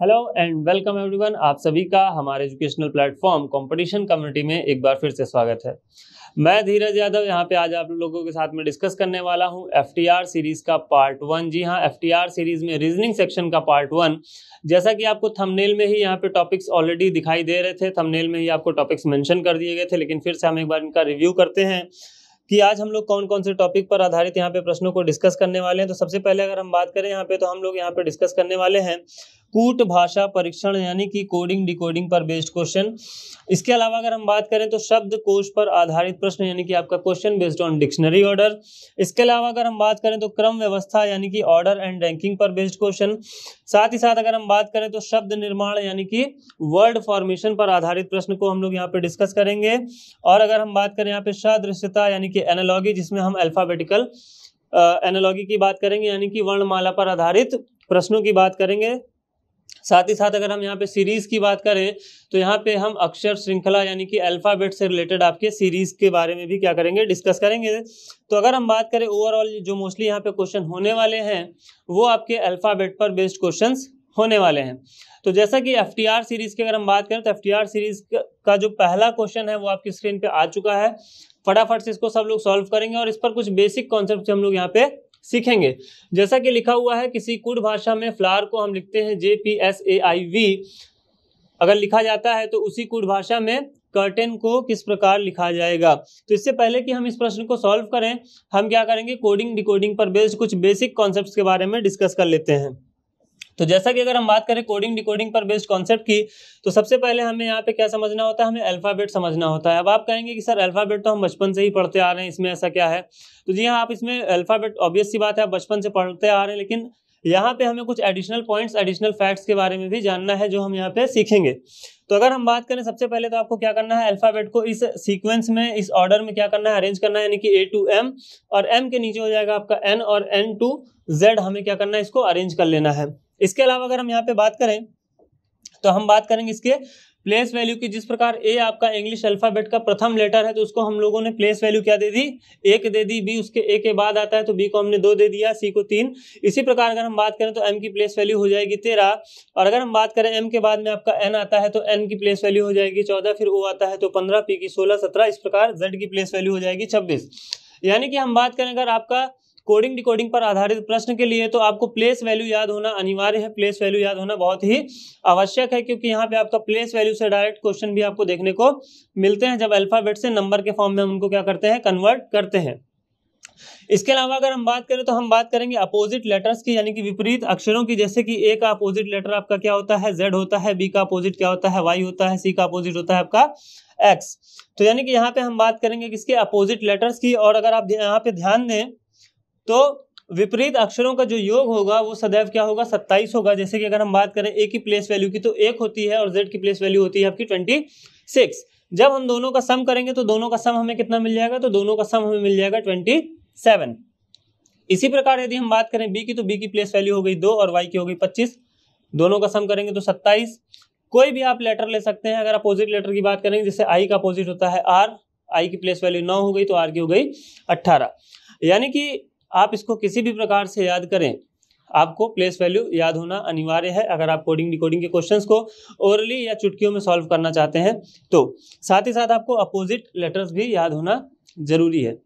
Hello and welcome everyone आप सभी का हमारे एजुकेशनल प्लेटफॉर्म कंपटीशन कम्युनिटी में एक बार फिर से स्वागत है मैं धीरज यादव यहाँ पे आज आप लोगों के साथ में डिस्कस करने वाला हूँ एफ सीरीज का पार्ट वन जी हाँ एफ सीरीज में रीजनिंग सेक्शन का पार्ट वन जैसा कि आपको थंबनेल में ही यहाँ पे टॉपिक्स ऑलरेडी दिखाई दे रहे थे थंबनेल में ही आपको टॉपिक्स मैंशन कर दिए गए थे लेकिन फिर से हम एक बार इनका रिव्यू करते हैं कि आज हम लोग कौन कौन से टॉपिक पर आधारित यहाँ पे प्रश्नों को डिस्कस करने वाले हैं तो सबसे पहले अगर हम बात करें यहाँ पे तो हम लोग यहाँ पे डिस्कस करने वाले हैं कूट भाषा परीक्षण यानी कि कोडिंग डिकोडिंग पर बेस्ड क्वेश्चन इसके अलावा अगर हम बात करें तो शब्द कोश पर आधारित प्रश्न यानी कि आपका question based on dictionary order इसके अलावा अगर हम बात करें तो क्रम व्यवस्था यानी कि ऑर्डर एंड रैंकिंग पर बेस्ड क्वेश्चन साथ ही साथ अगर हम बात करें तो शब्द निर्माण यानी कि वर्ड फॉर्मेशन पर आधारित प्रश्न को हम लोग यहाँ पे डिस्कस करेंगे और अगर हम बात करें यहाँ पे सदृश्यता यानी कि एनोलॉगी जिसमें हम अल्फाबेटिकल एनोलॉगी की बात करेंगे यानी कि वर्णमाला पर आधारित प्रश्नों की बात करेंगे साथ ही साथ अगर हम यहाँ पे सीरीज़ की बात करें तो यहाँ पे हम अक्षर श्रृंखला यानी कि अल्फ़ाबेट से रिलेटेड आपके सीरीज़ के बारे में भी क्या करेंगे डिस्कस करेंगे तो अगर हम बात करें ओवरऑल जो मोस्टली यहाँ पे क्वेश्चन होने वाले हैं वो आपके अल्फ़ाबेट पर बेस्ड क्वेश्चन होने वाले हैं तो जैसा कि एफ सीरीज़ की अगर हम बात करें तो एफ सीरीज़ का जो पहला क्वेश्चन है वो आपकी स्क्रीन पर आ चुका है फटाफट से इसको सब लोग सॉल्व करेंगे और इस पर कुछ बेसिक कॉन्सेप्ट हम लोग यहाँ पे सीखेंगे जैसा कि लिखा हुआ है किसी कुड भाषा में फ्लार को हम लिखते हैं J P S A I V अगर लिखा जाता है तो उसी कुड भाषा में कर्टेन को किस प्रकार लिखा जाएगा तो इससे पहले कि हम इस प्रश्न को सॉल्व करें हम क्या करेंगे कोडिंग डिकोडिंग पर बेस्ड कुछ बेसिक कॉन्सेप्ट्स के बारे में डिस्कस कर लेते हैं तो जैसा कि अगर हम बात करें कोडिंग डिकोडिंग पर बेस्ड कॉन्सेप्ट की तो सबसे पहले हमें यहाँ पे क्या समझना होता है हमें अल्फ़ाबेट समझना होता है अब आप कहेंगे कि सर अल्फ़ाबेट तो हम बचपन से ही पढ़ते आ रहे हैं इसमें ऐसा क्या है तो जी हाँ आप इसमें अल्फ़ाबेट ऑब्वियस सी बात है आप बचपन से पढ़ते आ रहे हैं लेकिन यहाँ पे हमें कुछ एडिशनल पॉइंट्स एडिशनल फैक्ट्स के बारे में भी जानना है जो हम यहाँ पे सीखेंगे तो अगर हम बात करें सबसे पहले तो आपको क्या करना है अल्फ़ाबेट को इस सीक्वेंस में इस ऑर्डर में क्या करना है अरेंज करना है यानी कि ए टू एम और एम के नीचे हो जाएगा आपका एन और एन टू जेड हमें क्या करना है इसको अरेंज कर लेना है इसके अलावा अगर हम यहाँ पे बात करें तो हम बात करेंगे इसके प्लेस वैल्यू की जिस प्रकार ए आपका इंग्लिश अल्फाबेट का प्रथम लेटर है तो उसको हम लोगों ने प्लेस वैल्यू क्या दे दी एक दे दी बी उसके ए के बाद आता है तो बी को हमने दो दे दिया सी को तीन इसी प्रकार अगर हम बात करें तो एम की प्लेस वैल्यू हो जाएगी तेरह और अगर हम बात करें एम के बाद में आपका एन आता है तो एन की प्लेस वैल्यू हो जाएगी चौदह फिर ओ आता है तो पंद्रह पी की सोलह सत्रह इस प्रकार जेड की प्लेस वैल्यू हो जाएगी छब्बीस यानी कि हम बात करें अगर आपका कोडिंग डिकोडिंग पर आधारित प्रश्न के लिए तो आपको प्लेस वैल्यू याद होना अनिवार्य है प्लेस वैल्यू याद होना बहुत ही आवश्यक है क्योंकि यहाँ पे आपका प्लेस वैल्यू से डायरेक्ट क्वेश्चन भी आपको देखने को मिलते हैं जब अल्फाबेट से नंबर के फॉर्म में हम उनको क्या करते हैं कन्वर्ट करते हैं इसके अलावा अगर हम बात करें तो हम बात करेंगे अपोजिट लेटर्स की यानी कि विपरीत अक्षरों की जैसे कि ए का अपोजिट लेटर आपका क्या होता है जेड होता है बी का अपोजिट क्या होता है वाई होता है सी का अपोजिट होता है आपका एक्स तो यानी कि यहाँ पे हम बात करेंगे किसके अपोजिट लेटर्स की और अगर आप यहाँ पे ध्यान दें तो विपरीत अक्षरों का जो योग होगा वो सदैव क्या होगा सत्ताईस होगा जैसे कि अगर हम बात करें ए की प्लेस वैल्यू की तो एक होती है और जेड की प्लेस वैल्यू होती है आपकी ट्वेंटी सिक्स जब हम दोनों का सम करेंगे तो दोनों का सम हमें कितना मिल जाएगा तो दोनों का सम हमें मिल जाएगा ट्वेंटी सेवन इसी प्रकार यदि हम बात करें बी की तो बी की प्लेस वैल्यू हो गई दो और वाई की हो गई पच्चीस दोनों का सम करेंगे तो सत्ताईस कोई भी आप लेटर ले सकते हैं अगर अपोजिट लेटर की बात करेंगे जैसे आई का अपोजिट होता है आर आई की प्लेस वैल्यू नौ हो गई तो आर की हो गई अट्ठारह यानी कि आप इसको किसी भी प्रकार से याद करें आपको प्लेस वैल्यू याद होना अनिवार्य है अगर आप कोडिंग डिकोडिंग के क्वेश्चंस को ओरली या चुटकियों में सॉल्व करना चाहते हैं तो साथ ही साथ आपको अपोजिट लेटर्स भी याद होना ज़रूरी है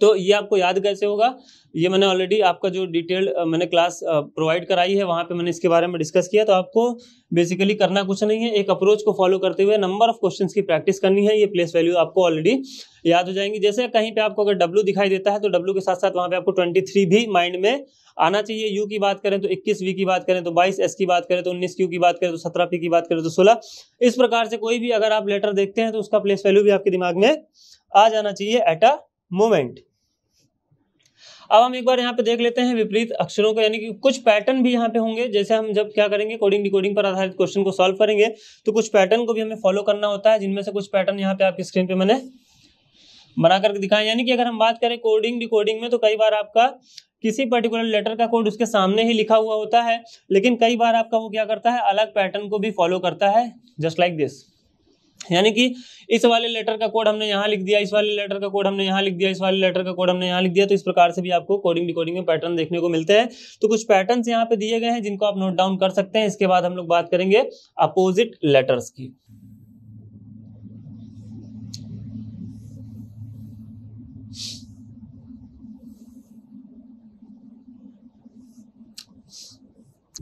तो ये आपको याद कैसे होगा ये मैंने ऑलरेडी आपका जो डिटेल मैंने क्लास प्रोवाइड कराई है वहाँ पे मैंने इसके बारे में डिस्कस किया तो आपको बेसिकली करना कुछ नहीं है एक अप्रोच को फॉलो करते हुए नंबर ऑफ क्वेश्चंस की प्रैक्टिस करनी है ये प्लेस वैल्यू आपको ऑलरेडी याद हो जाएंगी जैसे कहीं पे आपको अगर डब्लू दिखाई देता है तो डब्ल्यू के साथ साथ वहाँ पे आपको ट्वेंटी थ्री भी माइंड में आना चाहिए यू की बात करें तो इक्कीस वी की बात करें तो बाईस एस की बात करें तो उन्नीस क्यू की बात करें तो सत्रह पी की बात करें तो सोलह इस प्रकार से कोई भी अगर आप लेटर देखते हैं तो उसका प्लेस वैल्यू भी आपके दिमाग में आ जाना चाहिए एट अ मोमेंट अब हम एक बार यहाँ पे देख लेते हैं विपरीत अक्षरों को यानी कि कुछ पैटर्न भी यहाँ पे होंगे जैसे हम जब क्या करेंगे कोडिंग डिकोडिंग पर आधारित क्वेश्चन को सॉल्व करेंगे तो कुछ पैटर्न को भी हमें फॉलो करना होता है जिनमें से कुछ पैटर्न यहाँ पे आपकी स्क्रीन पे मैंने बना करके दिखाया यानी कि अगर हम बात करें कोडिंग डिकोडिंग में तो कई बार आपका किसी पर्टिकुलर लेटर का कोड उसके सामने ही लिखा हुआ होता है लेकिन कई बार आपका वो क्या करता है अलग पैटर्न को भी फॉलो करता है जस्ट लाइक दिस यानी कि इस वाले लेटर का कोड हमने यहाँ लिख दिया इस वाले लेटर का कोड हमने यहाँ लिख दिया इस वाले लेटर का कोड हमने यहाँ लिख दिया तो इस प्रकार से भी आपको कोडिंग डिकोडिंग में पैटर्न देखने को मिलते हैं तो कुछ पैटर्न यहाँ पे दिए गए हैं जिनको आप नोट डाउन कर सकते हैं इसके बाद हम लोग बात करेंगे अपोजिट लेटर्स की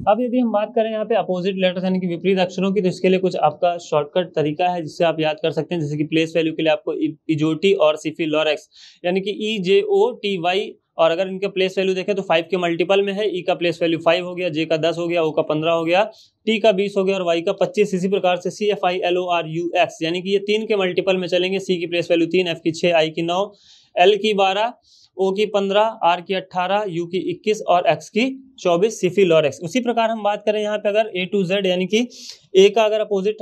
अब यदि हम बात करें यहाँ पे अपोजिट लेटर्स यानी कि विपरीत अक्षरों की तो इसके लिए कुछ आपका शॉर्टकट तरीका है जिससे आप याद कर सकते हैं जैसे कि प्लेस वैल्यू के लिए आपको इजोटी और सिफी लॉरेक्स यानी कि ई जे ओ टी वाई और अगर इनका प्लेस वैल्यू देखें तो फाइव के मल्टीपल में है ई e का प्लेस वैल्यू फाइव हो गया जे का दस हो गया ओ का पंद्रह हो गया टी का बीस हो गया और वाई का पच्चीस इसी प्रकार से C F I L O R U X यानी कि ये तीन के मल्टीपल में चलेंगे सी की प्लेस वैल्यू तीन एफ की छः आई की नौ एल की बारह ओ की पंद्रह आर की अट्ठारह यू की इक्कीस और एक्स की चौबीस सिफिल और एक्स उसी प्रकार हम बात करें यहाँ पे अगर ए टू जेड यानी कि ए का अगर अपोजिट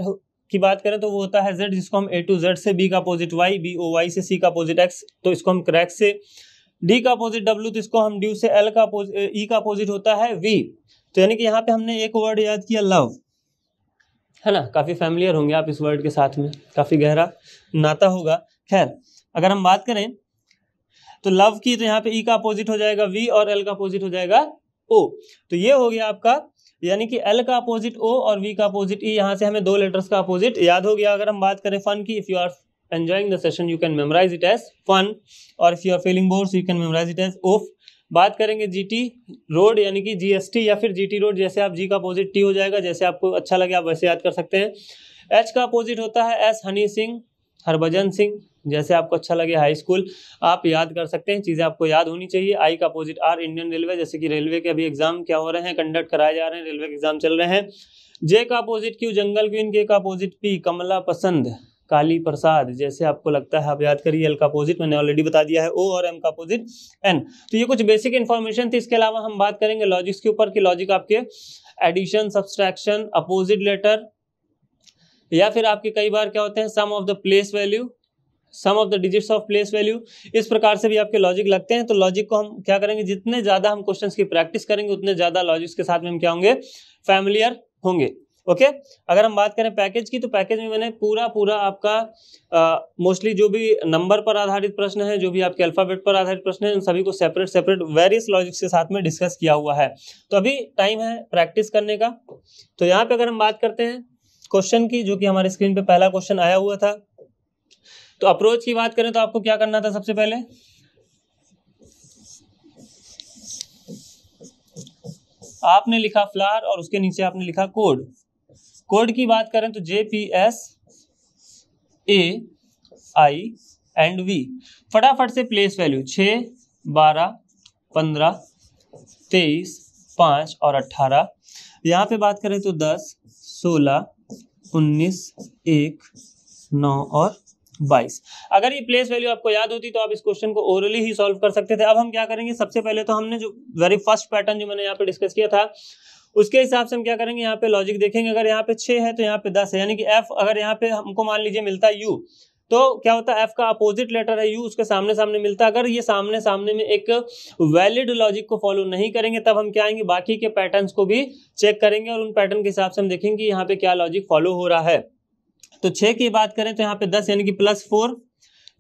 की बात करें तो वो होता है जेड जिसको हम ए टू जेड से बी का opposite Y B O Y से सी का अपोजिट एक्स तो इसको हम क्रैक से डी का अपोजिट डब्ल्यू तो इसको हम ड्यू से एल का ई का अपोजिट होता है वी तो यानी कि यहाँ पे हमने एक वर्ड याद किया लव है ना काफ़ी फैमिलियर होंगे आप इस वर्ड के साथ में काफ़ी गहरा नाता होगा खैर अगर हम बात करें तो लव की तो यहाँ पे ई e का अपोजिट हो जाएगा वी और एल का अपोजिट हो जाएगा ओ तो ये हो गया आपका यानी कि एल का अपोजिट ओ और वी का अपोजिट ई e, यहाँ से हमें दो लेटर्स का अपोजिट याद हो गया अगर हम बात करें फन की if you are enjoying the session you can memorize it as fun और if you are feeling bored you can memorize it as oof बात करेंगे जीटी रोड यानी कि जीएसटी या फिर जीटी रोड जैसे आप जी का अपोजिट टी हो जाएगा जैसे आपको अच्छा लगे आप वैसे याद कर सकते हैं एच का अपोजिट होता है एस हनी सिंह हरभजन सिंह जैसे आपको अच्छा लगे हाई स्कूल आप याद कर सकते हैं चीज़ें आपको याद होनी चाहिए आई का अपोजिट आर इंडियन रेलवे जैसे कि रेलवे के अभी एग्जाम क्या हो रहे हैं कंडक्ट कराए जा रहे हैं रेलवे के एग्जाम चल रहे हैं जे का अपोजिट क्यू जंगल क्यू के का अपोजिट पी कमला पसंद काली प्रसाद जैसे आपको लगता है आप याद करिए एल का अपोजिट मैंने ऑलरेडी बता दिया है ओ और एम का अपोजिट एन तो ये कुछ बेसिक इन्फॉर्मेशन थी इसके अलावा हम बात करेंगे लॉजिक्स के ऊपर कि लॉजिक आपके एडिशन सब्सट्रैक्शन अपोजिट लेटर या फिर आपके कई बार क्या होते हैं sum of the place value sum of the digits of place value इस प्रकार से भी आपके लॉजिक लगते हैं तो लॉजिक को हम क्या करेंगे जितने ज़्यादा हम क्वेश्चन की प्रैक्टिस करेंगे उतने ज़्यादा लॉजिक्स के साथ में हम क्या होंगे फैमिलियर होंगे ओके okay? अगर हम बात करें पैकेज की तो पैकेज में मैंने पूरा पूरा आपका मोस्टली जो भी नंबर पर आधारित प्रश्न है जो भी आपके अल्फाबेट पर आधारित प्रश्न है उन सभी को सेपरेट सेपरेट वेरियस लॉजिक्स के साथ में डिस्कस किया हुआ है तो अभी टाइम है प्रैक्टिस करने का तो यहाँ पे अगर हम बात करते हैं क्वेश्चन की जो कि हमारे स्क्रीन पे पहला क्वेश्चन आया हुआ था तो अप्रोच की बात करें तो आपको क्या करना था सबसे पहले आपने लिखा फ्लार और उसके नीचे आपने लिखा कोड कोड की बात करें तो J P S A I and V फटाफट से प्लेस वैल्यू छ बारह पंद्रह तेईस पांच और अट्ठारह यहां पे बात करें तो दस सोलह उन्नीस एक नौ और बाईस अगर ये प्लेस वैल्यू आपको याद होती तो आप इस क्वेश्चन को ओरली ही सॉल्व कर सकते थे अब हम क्या करेंगे सबसे पहले तो हमने जो वेरी फर्स्ट पैटर्न जो मैंने यहाँ पे डिस्कस किया था उसके हिसाब से हम क्या करेंगे यहाँ पे लॉजिक देखेंगे अगर यहाँ पे छे है तो यहाँ पे दस है यानी कि एफ अगर यहाँ पे हमको मान लीजिए मिलता है यू तो क्या होता है एफ का अपोजिट लेटर है यू उसके सामने सामने मिलता है अगर ये सामने सामने में एक वैलिड लॉजिक को फॉलो नहीं करेंगे तब हम क्या आएंगे बाकी के पैटर्न्स को भी चेक करेंगे और उन पैटर्न के हिसाब से हम देखेंगे यहाँ पे क्या लॉजिक फॉलो हो रहा है तो छः की बात करें तो यहाँ पे दस यानी कि प्लस फोर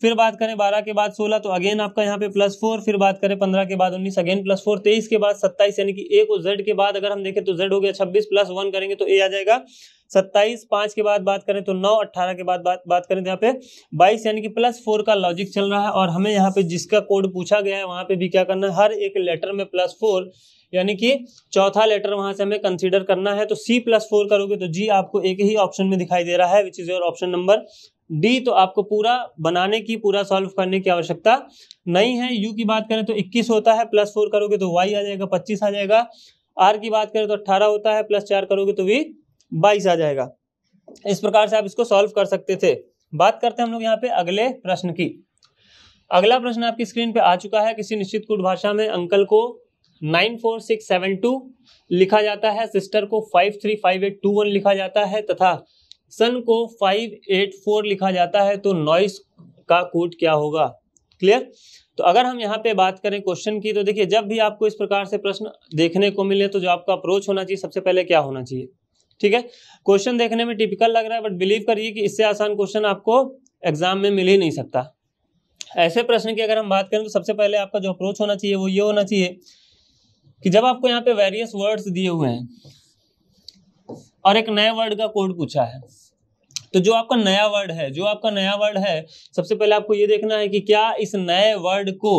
फिर बात करें बारह के बाद सोलह तो अगेन आपका यहाँ पे प्लस फोर फिर बात करें पंद्रह के बाद उन्नीस अगेन प्लस फोर तेईस के बाद सत्ताईस यानी कि ए को जेड के बाद अगर हम देखें तो जेड हो गया छब्बीस प्लस वन करेंगे तो ए आ जाएगा सत्ताईस पांच के बाद बात करें तो नौ अट्ठारह के बाद बात बात करें तो यहाँ पे बाईस यानी कि प्लस फोर का लॉजिक चल रहा है और हमें यहाँ पे जिसका कोड पूछा गया है वहाँ पे भी क्या करना है हर एक लेटर में प्लस फोर यानी कि चौथा लेटर वहां से हमें कंसीडर करना है तो सी प्लस फोर करोगे तो जी आपको एक ही ऑप्शन में दिखाई दे रहा है which is your option number D तो आपको पूरा बनाने की पूरा सॉल्व करने की आवश्यकता नहीं है यू की बात करें तो इक्कीस होता है प्लस फोर करोगे तो वाई आ जाएगा पच्चीस आ जाएगा आर की बात करें तो अट्ठारह होता है प्लस चार करोगे तो भी बाईस आ जाएगा इस प्रकार से आप इसको सॉल्व कर सकते थे बात करते हैं हम लोग यहाँ पे अगले प्रश्न की अगला प्रश्न आपकी स्क्रीन पे आ चुका है किसी निश्चित कूट भाषा में अंकल को nine four six seven two लिखा जाता है सिस्टर को five three five eight two one लिखा जाता है तथा सन को फाइव एट फोर लिखा जाता है तो नॉइस का कूट क्या होगा क्लियर तो अगर हम यहाँ पे बात करें क्वेश्चन की तो देखिए जब भी आपको इस प्रकार से प्रश्न देखने को मिले तो जो आपका अप्रोच होना चाहिए सबसे पहले क्या होना चाहिए ठीक है क्वेश्चन देखने में टिपिकल लग रहा है बट बिलीव करिए कि इससे आसान क्वेश्चन आपको एग्जाम में मिल ही नहीं सकता ऐसे प्रश्न की अगर हम बात करें तो सबसे पहले आपका जो अप्रोच होना चाहिए वो ये होना चाहिए कि जब आपको यहाँ पे वेरियस वर्ड्स दिए हुए हैं और एक नए वर्ड का कोड पूछा है तो जो आपका नया वर्ड है जो आपका नया वर्ड है सबसे पहले आपको ये देखना है कि क्या इस नए वर्ड को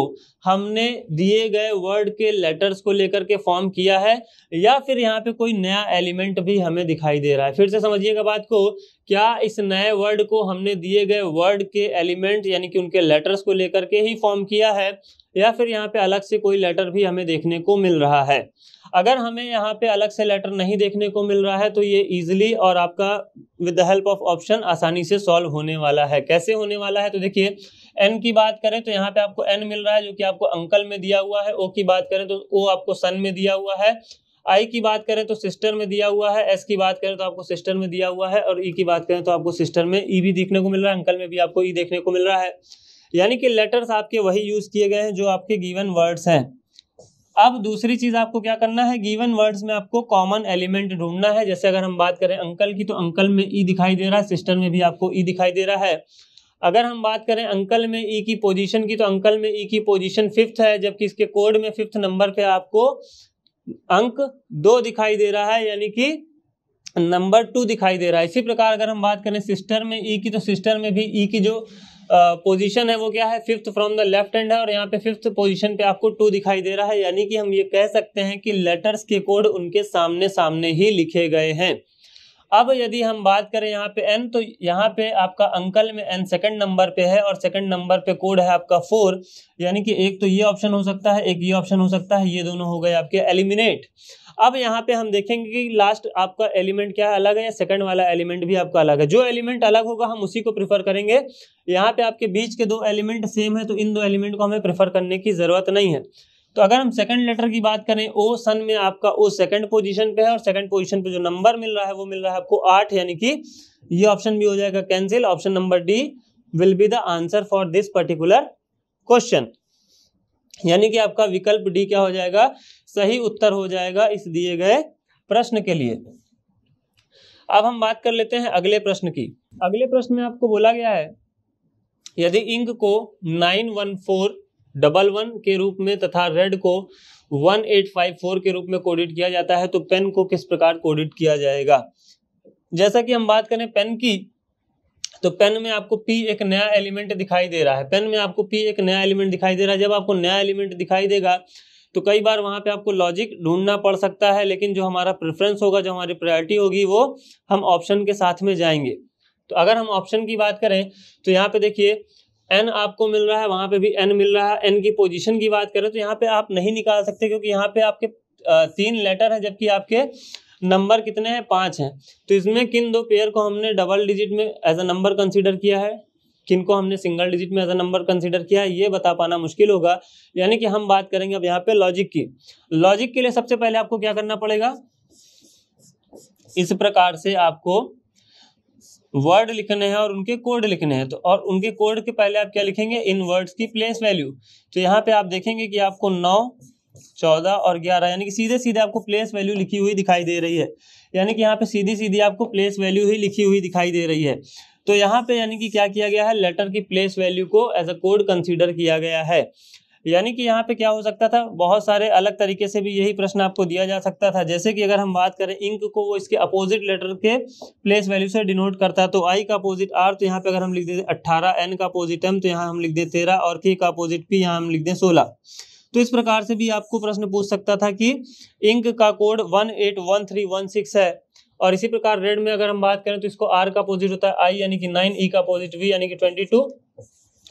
हमने दिए गए वर्ड के लेटर्स को लेकर के फॉर्म किया है या फिर यहाँ पे कोई नया एलिमेंट भी हमें दिखाई दे रहा है फिर से समझिएगा बात को क्या इस नए वर्ड को हमने दिए गए वर्ड के एलिमेंट यानी कि उनके लेटर्स को लेकर के ही फॉर्म किया है या फिर यहाँ पे अलग से कोई लेटर भी हमें देखने को मिल रहा है अगर हमें यहाँ पे अलग से लेटर नहीं देखने को मिल रहा है तो ये ईजिली और आपका with the help of option आसानी से सॉल्व होने वाला है कैसे होने वाला है तो देखिए एन की बात करें तो यहाँ पे आपको एन मिल रहा है जो कि आपको अंकल में दिया हुआ है ओ की बात करें तो ओ आपको सन में दिया हुआ है आई की बात करें तो सिस्टर में दिया हुआ है एस की बात करें तो आपको सिस्टर में दिया हुआ है और ई e की बात करें तो आपको सिस्टर में ई e भी देखने को मिल रहा है अंकल में भी आपको ई e देखने को मिल रहा है यानी कि लेटर्स आपके वही यूज किए गए हैं जो आपके गिवन वर्ड्स हैं अब दूसरी चीज आपको क्या करना है गिवन वर्ड्स में आपको कॉमन एलिमेंट ढूंढना है जैसे अगर हम बात करें अंकल की तो अंकल में ई e दिखाई दे रहा है सिस्टर में भी आपको ई e दिखाई दे रहा है अगर हम बात करें अंकल में ई e की पोजीशन की तो अंकल में ई की पोजीशन फिफ्थ है जबकि इसके कोड में फिफ्थ नंबर पे आपको अंक दो दिखाई दे रहा है यानी कि नंबर टू दिखाई दे रहा है इसी प्रकार अगर हम बात करें सिस्टर में ई की तो सिस्टर में भी ई की जो पोजीशन है वो क्या है fifth from the left end है और यहाँ पे फिफ्थ पोजीशन पे आपको टू दिखाई दे रहा है यानी कि हम ये कह सकते हैं कि लेटर्स के कोड उनके सामने सामने ही लिखे गए हैं अब यदि हम बात करें यहाँ पे एन तो यहाँ पे आपका अंकल में एन सेकंड नंबर पे है और सेकंड नंबर पे कोड है आपका फोर यानी कि एक तो ये ऑप्शन हो सकता है एक ये ऑप्शन हो सकता है ये दोनों हो गए आपके एलिमिनेट अब यहाँ पे हम देखेंगे कि लास्ट आपका एलिमेंट क्या अलग है या सेकंड वाला एलिमेंट भी आपका अलग है जो एलिमेंट अलग होगा हम उसी को प्रीफर करेंगे यहाँ पे आपके बीच के दो एलिमेंट सेम है तो इन दो एलिमेंट को हमें प्रेफर करने की ज़रूरत नहीं है तो अगर हम सेकंड लेटर की बात करें ओ सन में आपका ओ सेकंड पोजीशन पे है और सेकंड पोजीशन पे जो नंबर मिल रहा है वो मिल रहा है आपको आठ यानी कि ये ऑप्शन भी हो जाएगा cancel option number D will be the answer for this particular question यानी कि आपका विकल्प डी क्या हो जाएगा सही उत्तर हो जाएगा इस दिए गए प्रश्न के लिए अब हम बात कर लेते हैं अगले प्रश्न की अगले प्रश्न में आपको बोला गया है यदि इंक को nine one four double one के रूप में तथा रेड को वन एट फाइव फोर के रूप में कोडिट किया जाता है तो पेन को किस प्रकार कोडिट किया जाएगा जैसा कि हम बात करें पेन की तो पेन में आपको पी एक नया एलिमेंट दिखाई दे रहा है पेन में आपको पी एक नया एलिमेंट दिखाई दे रहा है जब आपको नया एलिमेंट दिखाई देगा तो कई बार वहाँ पे आपको लॉजिक ढूंढना पड़ सकता है लेकिन जो हमारा प्रेफरेंस होगा जो हमारी प्रायोरिटी होगी वो हम ऑप्शन के साथ में जाएंगे तो अगर हम ऑप्शन की बात करें तो यहाँ पे देखिए एन आपको मिल रहा है वहाँ पे भी एन मिल रहा है एन की पोजीशन की बात करें तो यहाँ पे आप नहीं निकाल सकते क्योंकि यहाँ पे आपके तीन लेटर है जबकि आपके नंबर कितने हैं पाँच हैं तो इसमें किन दो पेयर को हमने डबल डिजिट में एज अ नंबर कंसिडर किया है किनको हमने सिंगल डिजिट में एज अ नंबर कंसिडर किया है ये बता पाना मुश्किल होगा यानी कि हम बात करेंगे अब यहाँ पे लॉजिक की लॉजिक के लिए सबसे पहले आपको क्या करना पड़ेगा इस प्रकार से आपको वर्ड लिखने हैं और उनके कोड लिखने हैं तो और उनके कोड के पहले आप क्या लिखेंगे इन वर्ड्स की प्लेस वैल्यू तो यहाँ पे आप देखेंगे कि आपको नौ चौदह और ग्यारह यानी कि सीधे सीधे आपको प्लेस वैल्यू लिखी हुई दिखाई दे रही है यानी कि यहाँ पे सीधी सीधी आपको प्लेस वैल्यू ही लिखी हुई दिखाई दे रही है तो यहाँ पे यानी कि क्या किया गया है लेटर की प्लेस वैल्यू को एज अ कोड कंसीडर किया गया है यानी कि यहाँ पे क्या हो सकता था बहुत सारे अलग तरीके से भी यही प्रश्न आपको दिया जा सकता था जैसे कि अगर हम बात करें इंक को वो इसके अपोजिट लेटर के प्लेस वैल्यू से डिनोट करता है तो आई का अपोजिट आर तो यहाँ पे अगर हम लिख देते अट्ठारह एन का अपोजिट एम तो यहाँ हम लिख दें तेरह और के का अपोजिट पी यहाँ हम लिख दें सोलह तो इस प्रकार से भी आपको प्रश्न पूछ सकता था कि इंक का code one eight one three one six है और इसी प्रकार रेड में अगर हम बात करें तो इसको आर का अपोजिट होता है आई यानी कि नाइन ई e का अपोजिट वी यानी कि ट्वेंटी टू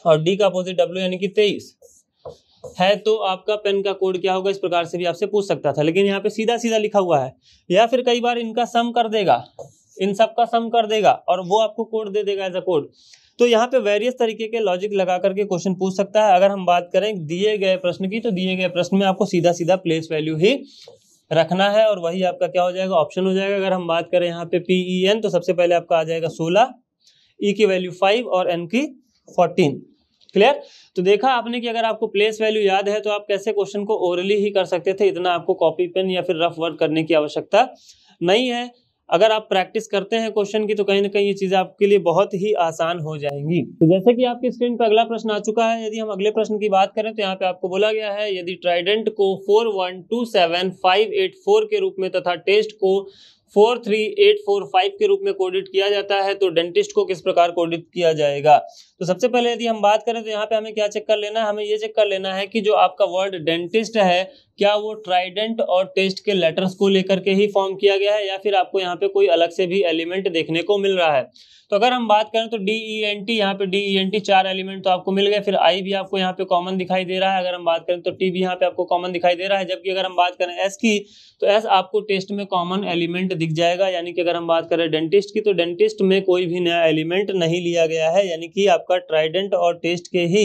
और डी का अपोजिट डब्ल्यू यानी कि तेईस है तो आपका पेन का कोड क्या होगा इस प्रकार से भी आपसे पूछ सकता था लेकिन यहाँ पे सीधा सीधा लिखा हुआ है या फिर कई बार इनका सम कर देगा इन सब का सम कर देगा और वो आपको कोड दे देगा एज अ कोड तो यहाँ पे वेरियस तरीके के लॉजिक लगा करके क्वेश्चन पूछ सकता है अगर हम बात करें दिए गए प्रश्न की तो दिए गए प्रश्न में आपको सीधा सीधा प्लेस वैल्यू ही रखना है और वही आपका क्या हो जाएगा ऑप्शन हो जाएगा अगर हम बात करें यहाँ पे पी ई एन तो सबसे पहले आपका आ जाएगा सोलह ई e की वैल्यू फाइव और एन की फोर्टीन क्लियर तो देखा आपने कि अगर आपको प्लेस वैल्यू याद है तो आप कैसे क्वेश्चन को ओरली ही कर सकते थे इतना आपको कॉपी पेन या फिर रफ वर्क करने की आवश्यकता नहीं है अगर आप प्रैक्टिस करते हैं क्वेश्चन की तो कहीं ना कहीं ये चीज़ें आपके लिए बहुत ही आसान हो जाएंगी तो जैसे कि आपकी स्क्रीन पर अगला प्रश्न आ चुका है यदि हम अगले प्रश्न की बात करें तो यहाँ पे आपको बोला गया है यदि ट्राइडेंट को four one two seven five eight four के रूप में तथा टेस्ट को four three eight four five के रूप में कोडिट किया जाता है तो डेंटिस्ट को किस प्रकार कोडिट किया जाएगा तो सबसे पहले यदि हम बात करें तो यहाँ पे हमें क्या चेक कर लेना है हमें ये चेक कर लेना है कि जो आपका वर्ड डेंटिस्ट है क्या वो ट्राइडेंट और टेस्ट के लेटर्स को लेकर के ही फॉर्म किया गया है या फिर आपको यहाँ पे कोई अलग से भी एलिमेंट देखने को मिल रहा है तो अगर हम बात करें तो डी ई एन टी यहाँ पे डी ई एन टी चार एलिमेंट तो आपको मिल गए फिर आई भी आपको यहाँ पे कॉमन दिखाई दे रहा है अगर हम बात करें तो टी भी यहाँ पे आपको कॉमन दिखाई दे रहा है जबकि अगर हम बात करें एस की तो एस आपको टेस्ट में कॉमन एलिमेंट दिख जाएगा यानी कि अगर हम बात करें डेंटिस्ट की तो डेंटिस्ट में कोई भी नया एलिमेंट नहीं लिया गया है यानी कि आप आपका ट्राइडेंट और टेस्ट के ही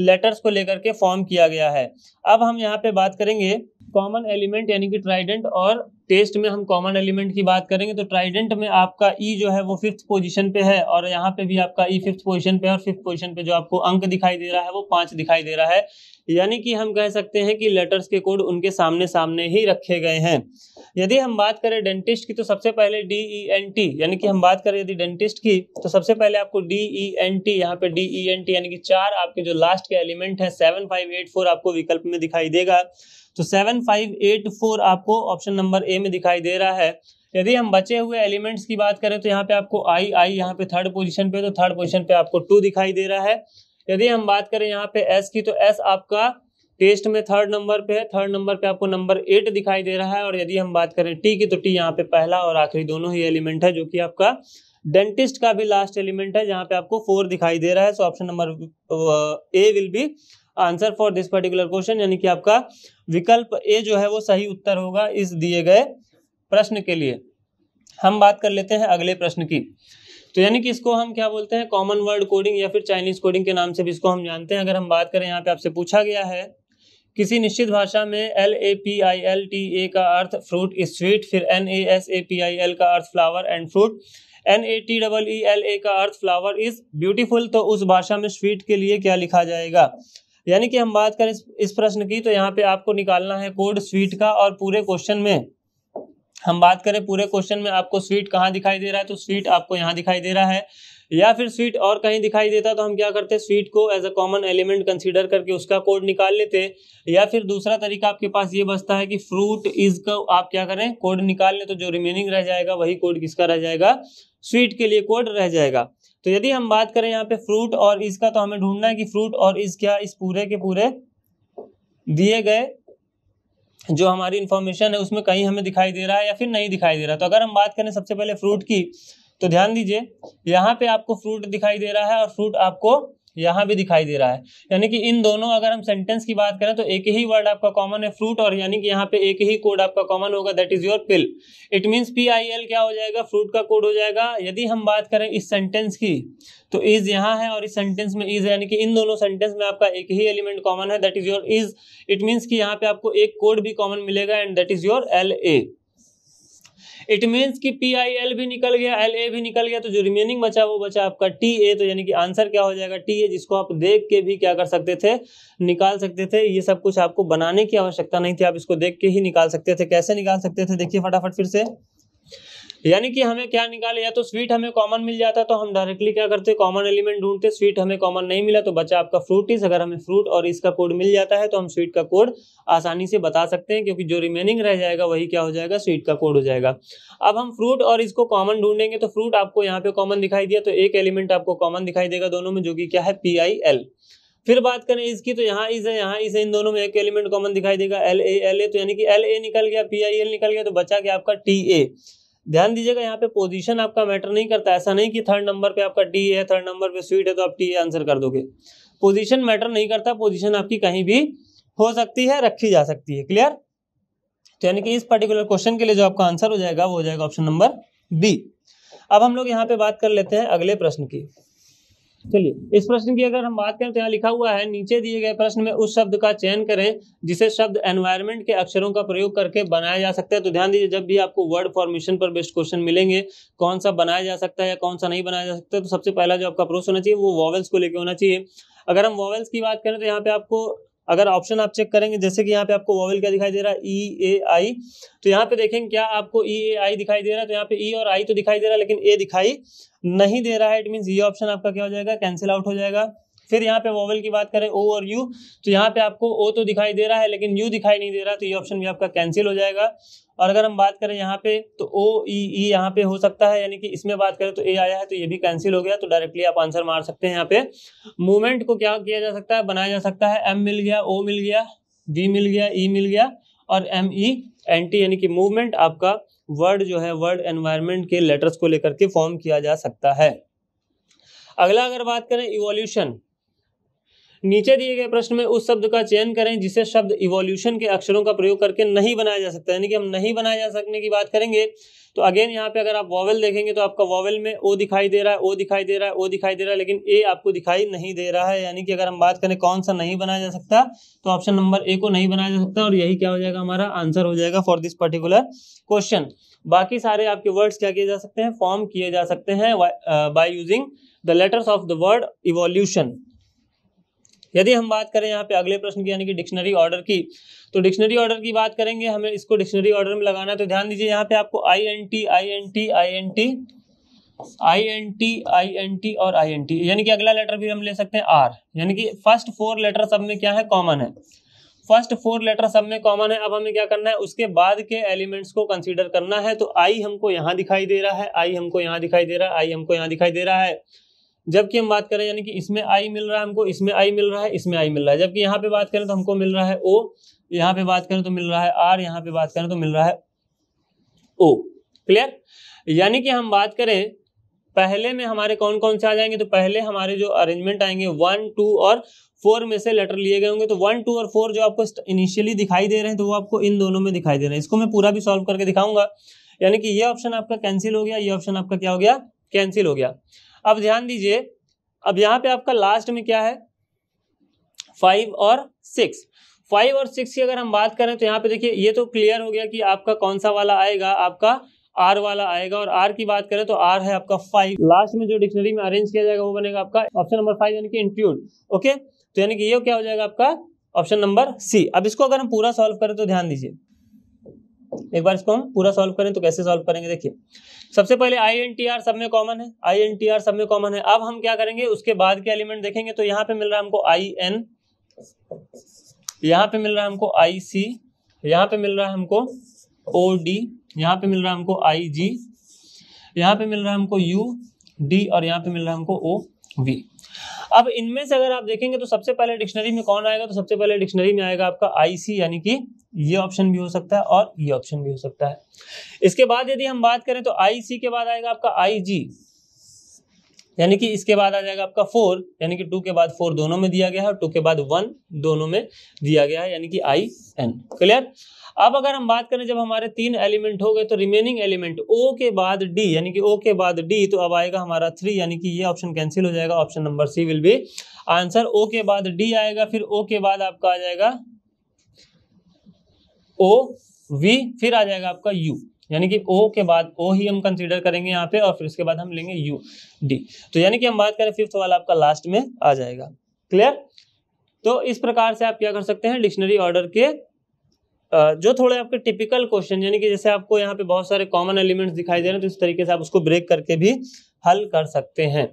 लेटर्स को लेकर के फॉर्म किया गया है अब हम यहाँ पे बात करेंगे कॉमन एलिमेंट यानी कि ट्राइडेंट और टेस्ट में हम कॉमन एलिमेंट की बात करेंगे तो ट्राइडेंट में आपका ई e जो है वो फिफ्थ पोजीशन पे है और यहाँ पे भी आपका ई फिफ्थ पोजीशन पे और फिफ्थ पोजीशन पे जो आपको अंक दिखाई दे रहा है वो पांच दिखाई दे रहा है यानी कि हम कह सकते हैं कि लेटर्स के कोड उनके सामने सामने ही रखे गए हैं यदि हम बात करें डेंटिस्ट की तो सबसे पहले डी ई एन टी यानी कि हम बात करें यदि डेंटिस्ट की तो सबसे पहले आपको डी ई एन टी यहाँ पे डी ई एन टी यानी कि चार आपके जो लास्ट के एलिमेंट है सेवन फाइव एट फोर आपको विकल्प में दिखाई देगा तो सेवन फाइव एट फोर आपको ऑप्शन नंबर ए में दिखाई दे रहा है यदि हम बचे हुए एलिमेंट्स की बात करें तो यहाँ पे आपको आई आई यहाँ पे थर्ड पोजीशन पे तो थर्ड पोजीशन पे आपको टू दिखाई दे रहा है यदि हम बात करें यहाँ पे एस की तो एस आपका टेस्ट में थर्ड नंबर पे है थर्ड नंबर पे आपको नंबर एट दिखाई दे रहा है और यदि हम बात करें टी की तो टी यहाँ पे पहला और आखिरी दोनों ही एलिमेंट है जो कि आपका डेंटिस्ट का भी लास्ट एलिमेंट है जहाँ पे आपको फोर दिखाई दे रहा है so option number A will be answer for this particular question यानी कि आपका विकल्प ए जो है वो सही उत्तर होगा इस दिए गए प्रश्न के लिए हम बात कर लेते हैं अगले प्रश्न की तो यानी कि इसको हम क्या बोलते हैं कॉमन वर्ड कोडिंग या फिर चाइनीज कोडिंग के नाम से भी इसको हम जानते हैं अगर हम बात करें यहाँ पे आपसे पूछा गया है किसी निश्चित भाषा में L A P I L T A का अर्थ फ्रूट स्वीट फिर N A S A P I L का अर्थ flower and fruit N A T double E L A का अर्थ फ्लावर इज ब्यूटीफुल तो उस भाषा में स्वीट के लिए क्या लिखा जाएगा यानी कि हम बात करें इस, इस प्रश्न की तो यहाँ पे आपको निकालना है कोड स्वीट का और पूरे क्वेश्चन में हम बात करें पूरे क्वेश्चन में आपको स्वीट कहाँ दिखाई दे रहा है तो स्वीट आपको यहाँ दिखाई दे रहा है या फिर स्वीट और कहीं दिखाई देता तो हम क्या करते स्वीट को as a common element consider करके उसका कोड निकाल लेते या फिर दूसरा तरीका आपके पास ये बचता है कि फ्रूट इज का आप क्या करें कोड निकाल लें तो जो रिमेनिंग रह जाएगा वही कोड किसका रह जाएगा स्वीट के लिए कोड रह जाएगा तो यदि हम बात करें यहाँ पे फ्रूट और इसका तो हमें ढूंढना है कि फ्रूट और इस क्या इस पूरे के पूरे दिए गए जो हमारी इन्फॉर्मेशन है उसमें कहीं हमें दिखाई दे रहा है या फिर नहीं दिखाई दे रहा तो अगर हम बात करें सबसे पहले फ्रूट की तो ध्यान दीजिए यहाँ पे आपको फ्रूट दिखाई दे रहा है और फ्रूट आपको यहाँ भी दिखाई दे रहा है यानी कि इन दोनों अगर हम सेंटेंस की बात करें तो एक ही वर्ड आपका कॉमन है फ्रूट और यानी कि यहाँ पे एक ही कोड आपका कॉमन होगा that is your pill it means P I L क्या हो जाएगा फ्रूट का कोड हो जाएगा यदि हम बात करें इस सेंटेंस की तो इज यहाँ है और इस सेंटेंस में इज यानी कि इन दोनों सेंटेंस में आपका एक ही एलिमेंट कॉमन है that is your is it means कि यहाँ पे आपको एक कोड भी कॉमन मिलेगा and that is your L A it means कि पी आई एल भी निकल गया एल ए भी निकल गया तो जो रिमेनिंग बचा वो बचा आपका टी ए तो यानी कि आंसर क्या हो जाएगा टी ए जिसको आप देख के भी क्या कर सकते थे निकाल सकते थे ये सब कुछ आपको बनाने की आवश्यकता नहीं थी आप इसको देख के ही निकाल सकते थे कैसे निकाल सकते थे देखिए फटाफट फिर से यानी कि हमें क्या निकाले या तो स्वीट हमें कॉमन मिल जाता तो हम डायरेक्टली क्या करते कॉमन एलिमेंट ढूंढते स्वीट हमें कॉमन नहीं मिला तो बचा आपका फ्रूट इज अगर हमें फ्रूट और इसका कोड मिल जाता है तो हम स्वीट का कोड आसानी से बता सकते हैं क्योंकि जो रिमेनिंग रह जाएगा वही क्या हो जाएगा स्वीट का कोड हो जाएगा अब हम फ्रूट और इसको कॉमन ढूंढेंगे तो फ्रूट आपको यहाँ पे कॉमन दिखाई दिया तो एक एलिमेंट आपको कॉमन दिखाई देगा दोनों में जो कि क्या है पी आई एल फिर बात करें इसकी तो यहाँ इस है यहाँ इस है इन दोनों में एक एलिमेंट कॉमन दिखाई देगा एल ए एल ए तो यानी कि एल ए निकल गया पी आई एल निकल गया तो बचा गया आपका टी ए ध्यान दीजिएगा यहाँ पे पोजीशन आपका मैटर नहीं करता ऐसा नहीं कि थर्ड नंबर पे आपका डी है थर्ड नंबर पे स्वीट है तो आप टी आंसर कर दोगे पोजीशन मैटर नहीं करता पोजीशन आपकी कहीं भी हो सकती है रखी जा सकती है क्लियर तो यानी कि इस पर्टिकुलर क्वेश्चन के लिए जो आपका आंसर हो जाएगा वो हो जाएगा ऑप्शन नंबर बी अब हम लोग यहाँ पे बात कर लेते हैं अगले प्रश्न की चलिए इस प्रश्न की अगर हम बात करें तो यहाँ लिखा हुआ है नीचे दिए गए प्रश्न में उस शब्द का चयन करें जिसे शब्द एनवायरमेंट के अक्षरों का प्रयोग करके बनाया जा सकता है तो ध्यान दीजिए जब भी आपको वर्ड फॉर्मेशन पर बेस्ट क्वेश्चन मिलेंगे कौन सा बनाया जा सकता है या कौन सा नहीं बनाया जा सकता तो सबसे पहला जो आपका प्रोश होना चाहिए वो वॉवल्स को लेकर होना चाहिए अगर हम वॉवल्स की बात करें तो यहाँ पे आपको अगर ऑप्शन आप चेक करेंगे जैसे कि यहाँ पे आपको वोवेल क्या दिखाई दे रहा है ई ए आई तो यहाँ पे देखेंगे क्या आपको ई ए आई दिखाई दे रहा है तो यहाँ पे ई e और आई तो दिखाई दे रहा है लेकिन ए दिखाई नहीं दे रहा है इट मीन ये ऑप्शन आपका क्या हो जाएगा कैंसिल आउट हो जाएगा फिर यहाँ पे वोवल की बात करें ओ और यू तो यहाँ पे आपको ओ तो दिखाई दे रहा है लेकिन यू दिखाई नहीं दे रहा तो ये ऑप्शन भी आपका कैंसिल हो जाएगा और अगर हम बात करें यहाँ पे तो ओ ई ई यहाँ पे हो सकता है यानी कि इसमें बात करें तो ए आया है तो ये भी कैंसिल हो गया तो डायरेक्टली आप आंसर मार सकते हैं यहाँ पे मूवमेंट को क्या किया जा सकता है बनाया जा सकता है एम मिल गया ओ मिल गया वी मिल गया ई e मिल गया और एम ई एन टी यानी कि मूवमेंट आपका वर्ड जो है वर्ड एनवायरमेंट के लेटर्स को लेकर के फॉर्म किया जा सकता है अगला अगर बात करें इवोल्यूशन नीचे दिए गए प्रश्न में उस शब्द का चयन करें जिसे शब्द इवोल्यूशन के अक्षरों का प्रयोग करके नहीं बनाया जा सकता यानी कि हम नहीं बनाए जा सकने की बात करेंगे तो अगेन यहाँ पे अगर आप वॉवल देखेंगे तो आपका वॉवल में ओ दिखाई दे रहा है ओ दिखाई दे रहा है ओ दिखाई दे रहा है लेकिन ए आपको दिखाई नहीं दे रहा है यानी कि अगर हम बात करें कौन सा नहीं बनाया जा सकता तो ऑप्शन नंबर ए को नहीं बनाया जा सकता और यही क्या हो जाएगा हमारा आंसर हो जाएगा फॉर दिस पर्टिकुलर क्वेश्चन बाकी सारे आपके वर्ड्स क्या किए जा सकते हैं फॉर्म किए जा सकते हैं by using the letters of the word evolution यदि हम बात करें यहाँ पे अगले प्रश्न की यानी कि डिक्शनरी ऑर्डर की तो डिक्शनरी ऑर्डर की बात करेंगे हमें इसको डिक्शनरी ऑर्डर में लगाना है तो ध्यान दीजिए यहाँ पे आपको I N T I N T I N T I N T I N T और आई एन टी यानी कि अगला लेटर भी हम ले सकते हैं आर यानी कि फर्स्ट फोर लेटर सब में क्या है कॉमन है फर्स्ट फोर लेटर सब में कॉमन है अब हमें क्या करना है उसके बाद के एलिमेंट्स को कंसीडर करना है तो आई हमको यहाँ दिखाई दे रहा है आई हमको यहाँ दिखाई दे रहा है आई हमको यहाँ दिखाई दे रहा है जबकि हम बात करें यानी कि इसमें आई मिल रहा है हमको इसमें आई मिल रहा है इसमें आई मिल रहा है जबकि यहाँ पे बात करें तो हमको मिल रहा है ओ यहाँ पे बात करें तो मिल रहा है आर यहाँ पे बात करें तो मिल रहा है ओ क्लियर यानी कि हम बात करें पहले में हमारे कौन कौन से आ जाएंगे तो पहले हमारे जो अरेंजमेंट आएंगे वन टू और फोर में से लेटर लिए गए होंगे तो वन टू और फोर जो आपको इनिशियली दिखाई दे रहे हैं तो वो आपको इन दोनों में दिखाई दे रहे हैं इसको मैं पूरा भी सॉल्व करके दिखाऊंगा यानी कि ये ऑप्शन आपका कैंसिल हो गया ये ऑप्शन आपका क्या हो गया कैंसिल हो गया अब ध्यान दीजिए अब यहाँ पे आपका लास्ट में क्या है फाइव और सिक्स फाइव और सिक्स की अगर हम बात करें तो यहाँ पे देखिए ये तो क्लियर हो गया कि आपका कौन सा वाला आएगा आपका आर वाला आएगा और आर की बात करें तो आर है आपका फाइव लास्ट में जो डिक्शनरी में अरेंज किया जाएगा वो बनेगा आपका ऑप्शन नंबर फाइव यानी कि इंट्यूड ओके तो यानी कि ये क्या हो जाएगा आपका ऑप्शन नंबर सी अब इसको अगर हम पूरा सॉल्व करें तो ध्यान दीजिए एक बार इसको हम पूरा सॉल्व करें तो कैसे सॉल्व करेंगे देखिए सबसे पहले आई एन टी आर सब में कॉमन है आई एन टी आर सब में कॉमन है अब हम क्या करेंगे उसके बाद के एलिमेंट देखेंगे तो यहाँ पे मिल रहा है हमको आई एन यहाँ पे मिल रहा है हमको आई सी यहाँ पे मिल रहा है हमको ओ डी यहाँ पे मिल रहा है हमको आई जी यहाँ पे मिल रहा है हमको यू डी और यहाँ पे मिल रहा है हमको ओ वी अब इनमें से अगर आप देखेंगे तो सबसे पहले डिक्शनरी में कौन आएगा तो सबसे पहले डिक्शनरी में आएगा आपका आईसी यानी कि ये ऑप्शन भी हो सकता है और ये ऑप्शन भी हो सकता है इसके बाद यदि हम बात करें तो आईसी के बाद आएगा आपका आईजी यानी कि इसके बाद आ जाएगा आपका फोर यानी कि टू के बाद फोर दोनों में दिया गया है और टू के बाद वन दोनों में दिया गया है यानी कि आई एन क्लियर अब अगर हम बात करें जब हमारे तीन एलिमेंट हो गए तो रिमेनिंग एलिमेंट ओ के बाद डी यानी कि ओ के बाद डी तो अब आएगा हमारा थ्री यानी कि ये ऑप्शन कैंसिल हो जाएगा option number C will be answer okay बाद डी आएगा फिर ओ के बाद आपका आ जाएगा ओ वी फिर आ जाएगा आपका यू यानी कि ओ के बाद ओ ही हम कंसीडर करेंगे यहाँ पे और फिर उसके बाद हम लेंगे यू डी तो यानी कि हम बात करें फिफ्थ वाला आपका लास्ट में आ जाएगा क्लियर तो इस प्रकार से आप क्या कर सकते हैं डिक्शनरी ऑर्डर के जो थोड़े आपके टिपिकल क्वेश्चन यानी कि जैसे आपको यहाँ पे बहुत सारे कॉमन एलिमेंट्स दिखाई दे रहे हैं तो इस तरीके से आप उसको ब्रेक करके भी हल कर सकते हैं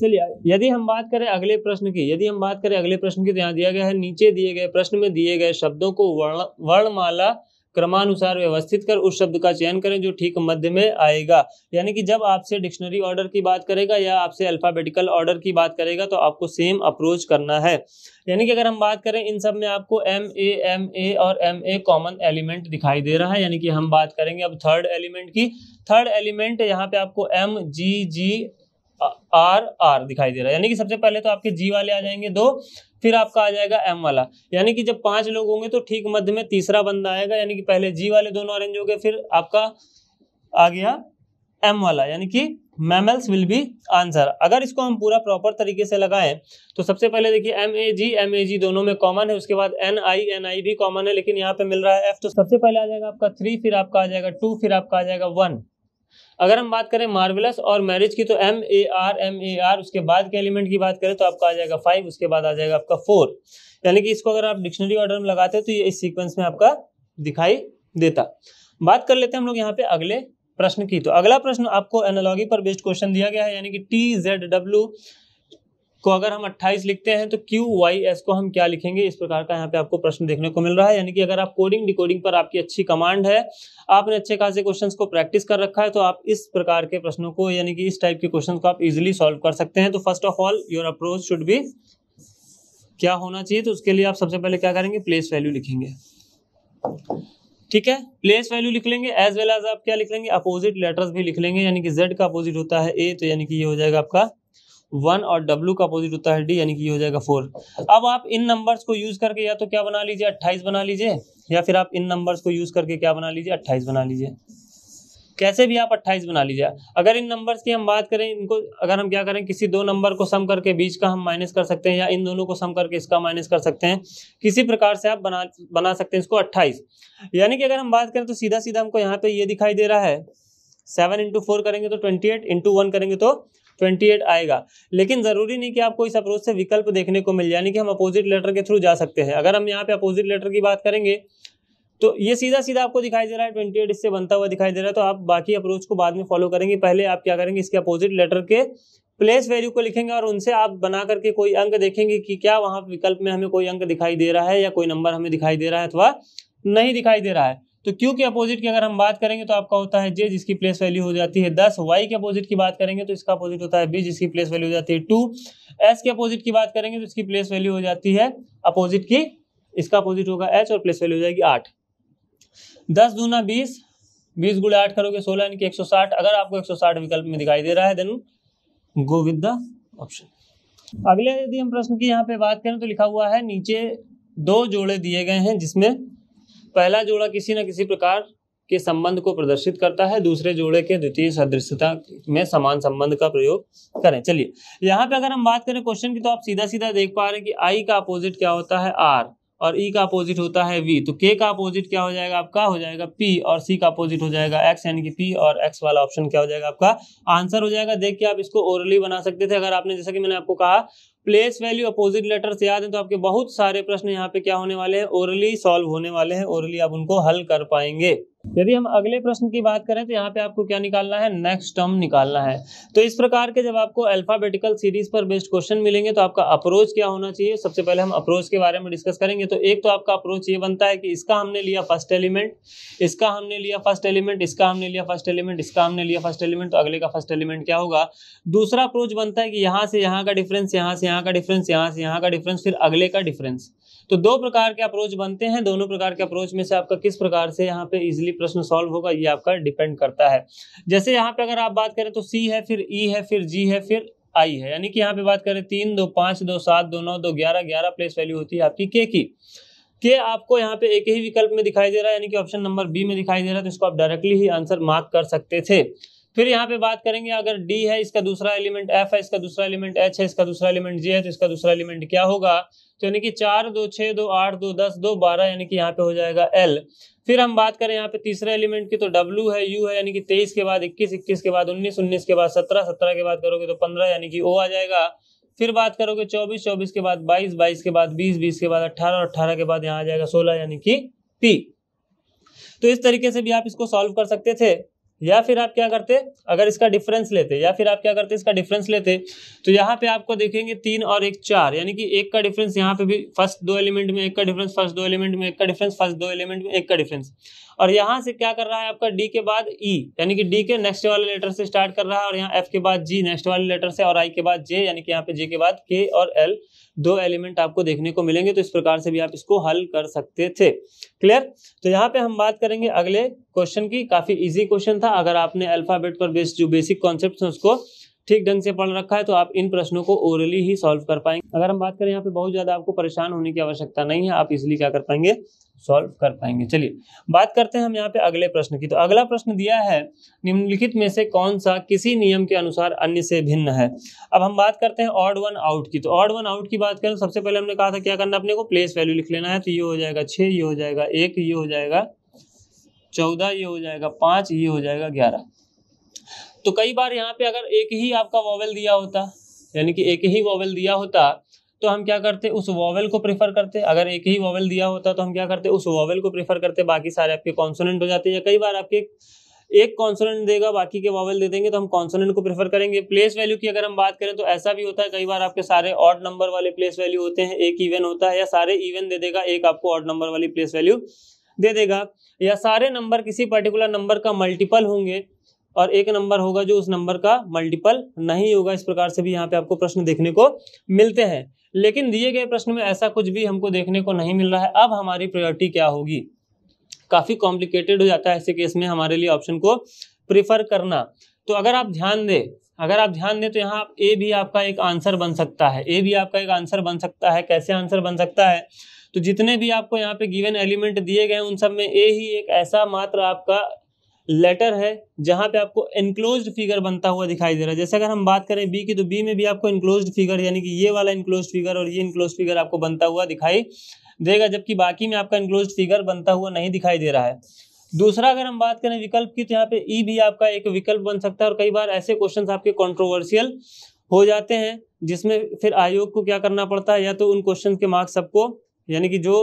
चलिए यदि हम बात करें अगले प्रश्न की यदि हम बात करें अगले प्रश्न की तो यहाँ दिया गया है नीचे दिए गए प्रश्न में दिए गए शब्दों को वर्ण वर्णमाला क्रमानुसार व्यवस्थित कर उस शब्द का चयन करें जो ठीक मध्य में आएगा यानी कि जब आपसे डिक्शनरी ऑर्डर की बात करेगा या आपसे अल्फ़ाबेटिकल ऑर्डर की बात करेगा तो आपको सेम अप्रोच करना है यानी कि अगर हम बात करें इन सब में आपको एम ए एम ए और एम ए कॉमन एलिमेंट दिखाई दे रहा है यानी कि हम बात करेंगे अब थर्ड एलिमेंट की थर्ड एलिमेंट यहाँ पे आपको M G G R R दिखाई दे रहा है यानी कि सबसे पहले तो आपके जी वाले आ जाएंगे दो फिर आपका आ जाएगा एम वाला यानी कि जब पांच लोग होंगे तो ठीक मध्य में तीसरा बंदा आएगा यानी कि पहले जी वाले दोनों ऑरेंज हो गए फिर आपका आ गया एम वाला यानी कि मैमल्स विल बी आंसर अगर इसको हम पूरा प्रॉपर तरीके से लगाएं तो सबसे पहले देखिए M A G M A जी दोनों में कॉमन है उसके बाद एन आई एन आई भी कॉमन है लेकिन यहाँ पे मिल रहा है एफ तो सबसे पहले आ जाएगा आपका थ्री फिर आपका आ जाएगा टू फिर आपका आ जाएगा वन अगर हम बात करें मार्वलस और मैरिज की तो M A R M A R उसके बाद के एलिमेंट की बात करें तो आपका आ जाएगा फाइव उसके बाद आ जाएगा आपका फोर यानी कि इसको अगर आप डिक्शनरी ऑर्डर में लगाते हैं तो ये इस सीक्वेंस में आपका दिखाई देता बात कर लेते हैं हम लोग यहाँ पे अगले प्रश्न की तो अगला प्रश्न आपको एनालॉगी पर बेस्ड क्वेश्चन दिया गया है यानी कि टी जेड डब्ल्यू को तो अगर हम 28 लिखते हैं तो क्यू वाई एस को हम क्या लिखेंगे इस प्रकार का यहाँ पे आपको प्रश्न देखने को मिल रहा है यानी कि अगर आप कोडिंग डिकोडिंग पर आपकी अच्छी कमांड है आपने अच्छे खासे क्वेश्चंस को प्रैक्टिस कर रखा है तो आप इस प्रकार के प्रश्नों को यानी कि इस टाइप के क्वेश्चन को आप इजिली सॉल्व कर सकते हैं तो first of all your approach should भी क्या होना चाहिए तो उसके लिए आप सबसे पहले क्या करेंगे प्लेस वैल्यू लिखेंगे ठीक है प्लेस वैल्यू लिख लेंगे एज वेल एज आप क्या लिख लेंगे अपोजिट लेटर्स भी लिख लेंगे यानी कि जेड का अपोजिट होता है ए तो यानी कि ये हो जाएगा आपका वन और डब्ल्यू का अपोजिट होता है डी यानी कि ये हो जाएगा फोर अब आप इन नंबर्स को यूज करके या तो क्या बना लीजिए अट्ठाईस बना लीजिए या फिर आप इन नंबर्स को यूज करके क्या बना लीजिए अट्ठाईस बना लीजिए कैसे भी आप अट्ठाईस बना लीजिए अगर इन नंबर्स की हम बात करें इनको अगर हम क्या करें किसी दो नंबर को सम करके बीच का हम माइनस कर सकते हैं या इन दोनों को सम करके इसका माइनस कर सकते हैं किसी प्रकार से आप बना बना सकते हैं इसको अट्ठाईस यानी कि अगर हम बात करें तो सीधा सीधा हमको यहाँ पे ये दिखाई दे रहा है सेवन इंटू फोर करेंगे तो ट्वेंटी एट इंटू वन करेंगे तो ट्वेंटी एट आएगा लेकिन ज़रूरी नहीं कि आपको इस अप्रोच से विकल्प देखने को मिल यानी कि हम अपोजिट लेटर के थ्रू जा सकते हैं अगर हम यहाँ पे अपोजिट लेटर की बात करेंगे तो ये सीधा सीधा आपको दिखाई दे रहा है ट्वेंटी एट इससे बनता हुआ दिखाई दे रहा है तो आप बाकी अप्रोच को बाद में फॉलो करेंगे पहले आप क्या करेंगे इसके अपोजिट लेटर के प्लेस वैल्यू को लिखेंगे और उनसे आप बना करके कोई अंक देखेंगे कि क्या वहाँ विकल्प में हमें कोई अंक दिखाई दे रहा है या कोई नंबर हमें दिखाई दे रहा है अथवा नहीं दिखाई दे रहा है तो क्यू के अपोजिट की अगर हम बात करेंगे तो आपका होता है जे जिसकी प्लेस वैल्यू हो जाती है दस वाई के अपोजिट की बात करेंगे तो इसका अपोजिट होता है बी जिसकी प्लेस वैल्यू हो जाती है टू एस के अपोजिट की बात करेंगे तो इसकी प्लेस वैल्यू हो जाती है अपोजिट की इसका अपोजिट होगा एच और प्लेस वैल्यू हो जाएगी आठ दस दूना बीस बीस गुड़े आठ करोगे सोलह यानी कि एक सौ साठ अगर आपको एक सौ साठ विकल्प में दिखाई दे रहा है then go with the option अगले यदि हम प्रश्न की यहाँ पे बात करें तो लिखा हुआ है नीचे दो जोड़े दिए गए हैं जिसमें पहला जोड़ा किसी न किसी प्रकार के संबंध को प्रदर्शित करता है दूसरे जोड़े के द्वितीय सदृशता में समान संबंध का प्रयोग करें चलिए यहाँ पे अगर हम बात करें क्वेश्चन की तो आप सीधा सीधा देख पा रहे हैं कि आई का अपोजिट क्या होता है आर और ई e का अपोजिट होता है वी तो के का अपोजिट क्या हो जाएगा आपका हो जाएगा पी और सी का अपोजिट हो जाएगा एक्स यानी कि पी और एक्स वाला ऑप्शन क्या हो जाएगा आपका आंसर हो जाएगा देख के आप इसको ओरली बना सकते थे अगर आपने जैसा कि मैंने आपको कहा प्लेस वैल्यू अपोजिट लेटर से याद है तो आपके बहुत सारे प्रश्न यहाँ पे क्या होने वाले हैं ओरली सॉल्व होने वाले हैं ओरली आप उनको हल कर पाएंगे यदि हम अगले प्रश्न की बात करें तो यहाँ पे आपको क्या निकालना है नेक्स्ट टर्म निकालना है तो इस प्रकार के जब आपको अल्फाबेटिकल सीरीज पर बेस्ड क्वेश्चन मिलेंगे तो आपका अप्रोच क्या होना चाहिए सबसे पहले हम अप्रोच के बारे में डिस्कस करेंगे तो एक तो आपका अप्रोच ये बनता है कि इसका हमने लिया फर्स्ट एलिमेंट इसका हमने लिया फर्स्ट एलिमेंट इसका हमने लिया फर्स्ट एलिमेंट इसका हमने लिया फर्स्ट एलिमेंट तो अगले का फर्स्ट एलिमेंट क्या होगा दूसरा अप्रोच बनता है कि यहाँ से यहाँ का डिफरेंस यहाँ से यहाँ यहाँ का डिफरेंस यहाँ से यहाँ का डिफरेंस फिर अगले का डिफरेंस तो दो प्रकार के अप्रोच बनते हैं दोनों प्रकार के अप्रोच में से आपका किस प्रकार से यहाँ पे इजिली प्रश्न सॉल्व होगा ये आपका डिपेंड करता है जैसे यहाँ पे अगर आप बात करें तो सी है फिर ई e है फिर जी है फिर आई है यानी कि यहाँ पे बात करें तीन दो पांच दो सात दो नौ दो ग्यारह ग्यारह प्लेस वैल्यू होती है आपकी के की के आपको यहाँ पे एक ही विकल्प में दिखाई दे रहा है यानी कि ऑप्शन नंबर बी में दिखाई दे रहा है तो इसको आप डायरेक्टली ही आंसर मार्क कर सकते थे फिर यहाँ पे बात करेंगे अगर डी है इसका दूसरा एलिमेंट एफ है इसका दूसरा एलिमेंट एच है इसका दूसरा एलिमेंट जी है तो इसका दूसरा एलिमेंट क्या होगा तो यानी कि चार दो छः दो आठ दो दस दो बारह यानी कि यहाँ पे हो जाएगा एल फिर हम बात करें यहाँ पे तीसरे एलिमेंट की तो डब्ल्यू है यू है यानी कि तेईस के बाद इक्कीस इक्कीस के बाद उन्नीस उन्नीस के बाद सत्रह सत्रह के बाद करोगे तो पंद्रह यानी कि ओ आ जाएगा फिर बात करोगे चौबीस चौबीस के बाद बाईस बाईस के बाद बीस बीस के बाद अट्ठारह और अट्ठारह के बाद यहाँ आ जाएगा सोलह यानी कि पी तो इस तरीके से भी आप इसको सॉल्व कर सकते थे या फिर आप क्या करते अगर इसका डिफरेंस लेते या फिर आप क्या करते इसका डिफरेंस लेते तो यहाँ पे आपको देखेंगे तीन और एक चार यानी कि एक का डिफरेंस यहाँ पे भी फर्स्ट दो एलिमेंट में एक का डिफरेंस फर्स्ट दो एलिमेंट में एक का डिफरेंस फर्स्ट दो एलिमेंट में एक का डिफरेंस और यहाँ से क्या कर रहा है आपका डी के बाद ई e, यानी कि डी के नेक्स्ट वाले लेटर से स्टार्ट कर रहा है और यहाँ एफ के बाद जी नेक्स्ट वाले लेटर से और आई के बाद जे यानी कि यहाँ पे जे के बाद के और एल दो एलिमेंट आपको देखने को मिलेंगे तो इस प्रकार से भी आप इसको हल कर सकते थे क्लियर तो यहाँ पे हम बात करेंगे अगले क्वेश्चन की काफी इजी क्वेश्चन था अगर आपने अल्फाबेट पर बेस्ड जो बेसिक कॉन्सेप्ट है उसको ठीक ढंग से पढ़ रखा है तो आप इन प्रश्नों को ओरली ही सॉल्व कर पाएंगे अगर हम बात करें यहाँ पे बहुत ज्यादा आपको परेशान होने की आवश्यकता नहीं है आप इजिली क्या कर पाएंगे सॉल्व कर पाएंगे चलिए बात करते हैं हम यहाँ पे अगले प्रश्न की तो अगला प्रश्न दिया है निम्नलिखित में से कौन सा किसी नियम के अनुसार अन्य से भिन्न है अब हम बात करते हैं ऑड वन आउट की तो ऑड वन आउट की बात करें तो सबसे पहले हमने कहा था क्या करना अपने को प्लेस वैल्यू लिख लेना है तो ये हो जाएगा छः ये हो जाएगा एक ये हो जाएगा चौदह ये हो जाएगा पाँच ये हो जाएगा ग्यारह तो कई बार यहाँ पे अगर एक ही आपका वॉवल दिया होता यानी कि एक ही वॉवल दिया होता तो हम क्या करते उस वॉवल को प्रेफर करते अगर एक ही वॉवल दिया होता तो हम क्या करते उस वॉवल को प्रेफर करते बाकी सारे आपके कॉन्सोनेंट हो जाते हैं या कई बार आपके एक कॉन्सोनेंट देगा बाकी के वॉवल दे देंगे तो हम कॉन्सोनेंट को प्रेफर करेंगे प्लेस वैल्यू की अगर हम बात करें तो ऐसा भी होता है कई बार आपके सारे ऑड नंबर वाले प्लेस वैल्यू होते हैं एक इवन होता है या सारे इवन दे देगा एक आपको ऑड नंबर वाली प्लेस वैल्यू दे देगा या सारे नंबर किसी पर्टिकुलर नंबर का मल्टीपल होंगे और एक नंबर होगा जो उस नंबर का मल्टीपल नहीं होगा इस प्रकार से भी यहाँ पे आपको प्रश्न देखने को मिलते हैं लेकिन दिए गए प्रश्न में ऐसा कुछ भी हमको देखने को नहीं मिल रहा है अब हमारी प्रायोरिटी क्या होगी काफ़ी कॉम्प्लिकेटेड हो जाता है ऐसे केस में हमारे लिए ऑप्शन को प्रिफर करना तो अगर आप ध्यान दें अगर आप ध्यान दें तो यहाँ ए भी आपका एक आंसर बन सकता है ए भी आपका एक आंसर बन सकता है कैसे आंसर बन सकता है तो जितने भी आपको यहाँ पे गिवन एलिमेंट दिए गए उन सब में ए ही एक ऐसा मात्र आपका लेटर है जहाँ पे आपको इनक्लोज फिगर बनता हुआ दिखाई दे रहा है जैसे अगर हम बात करें बी की तो बी में भी आपको इनक्लोज फिगर यानी कि ये वाला इनक्लोज फिगर और ये इनक्लोज फिगर आपको बनता हुआ दिखाई देगा जबकि बाकी में आपका इनक्लोज फिगर बनता हुआ नहीं दिखाई दे रहा है दूसरा अगर हम बात करें विकल्प की तो यहाँ पे ई e भी आपका एक विकल्प बन सकता है और कई बार ऐसे क्वेश्चन आपके कॉन्ट्रोवर्सियल हो जाते हैं जिसमें फिर आयोग को क्या करना पड़ता है या तो उन क्वेश्चन के मार्क्स सबको यानी कि जो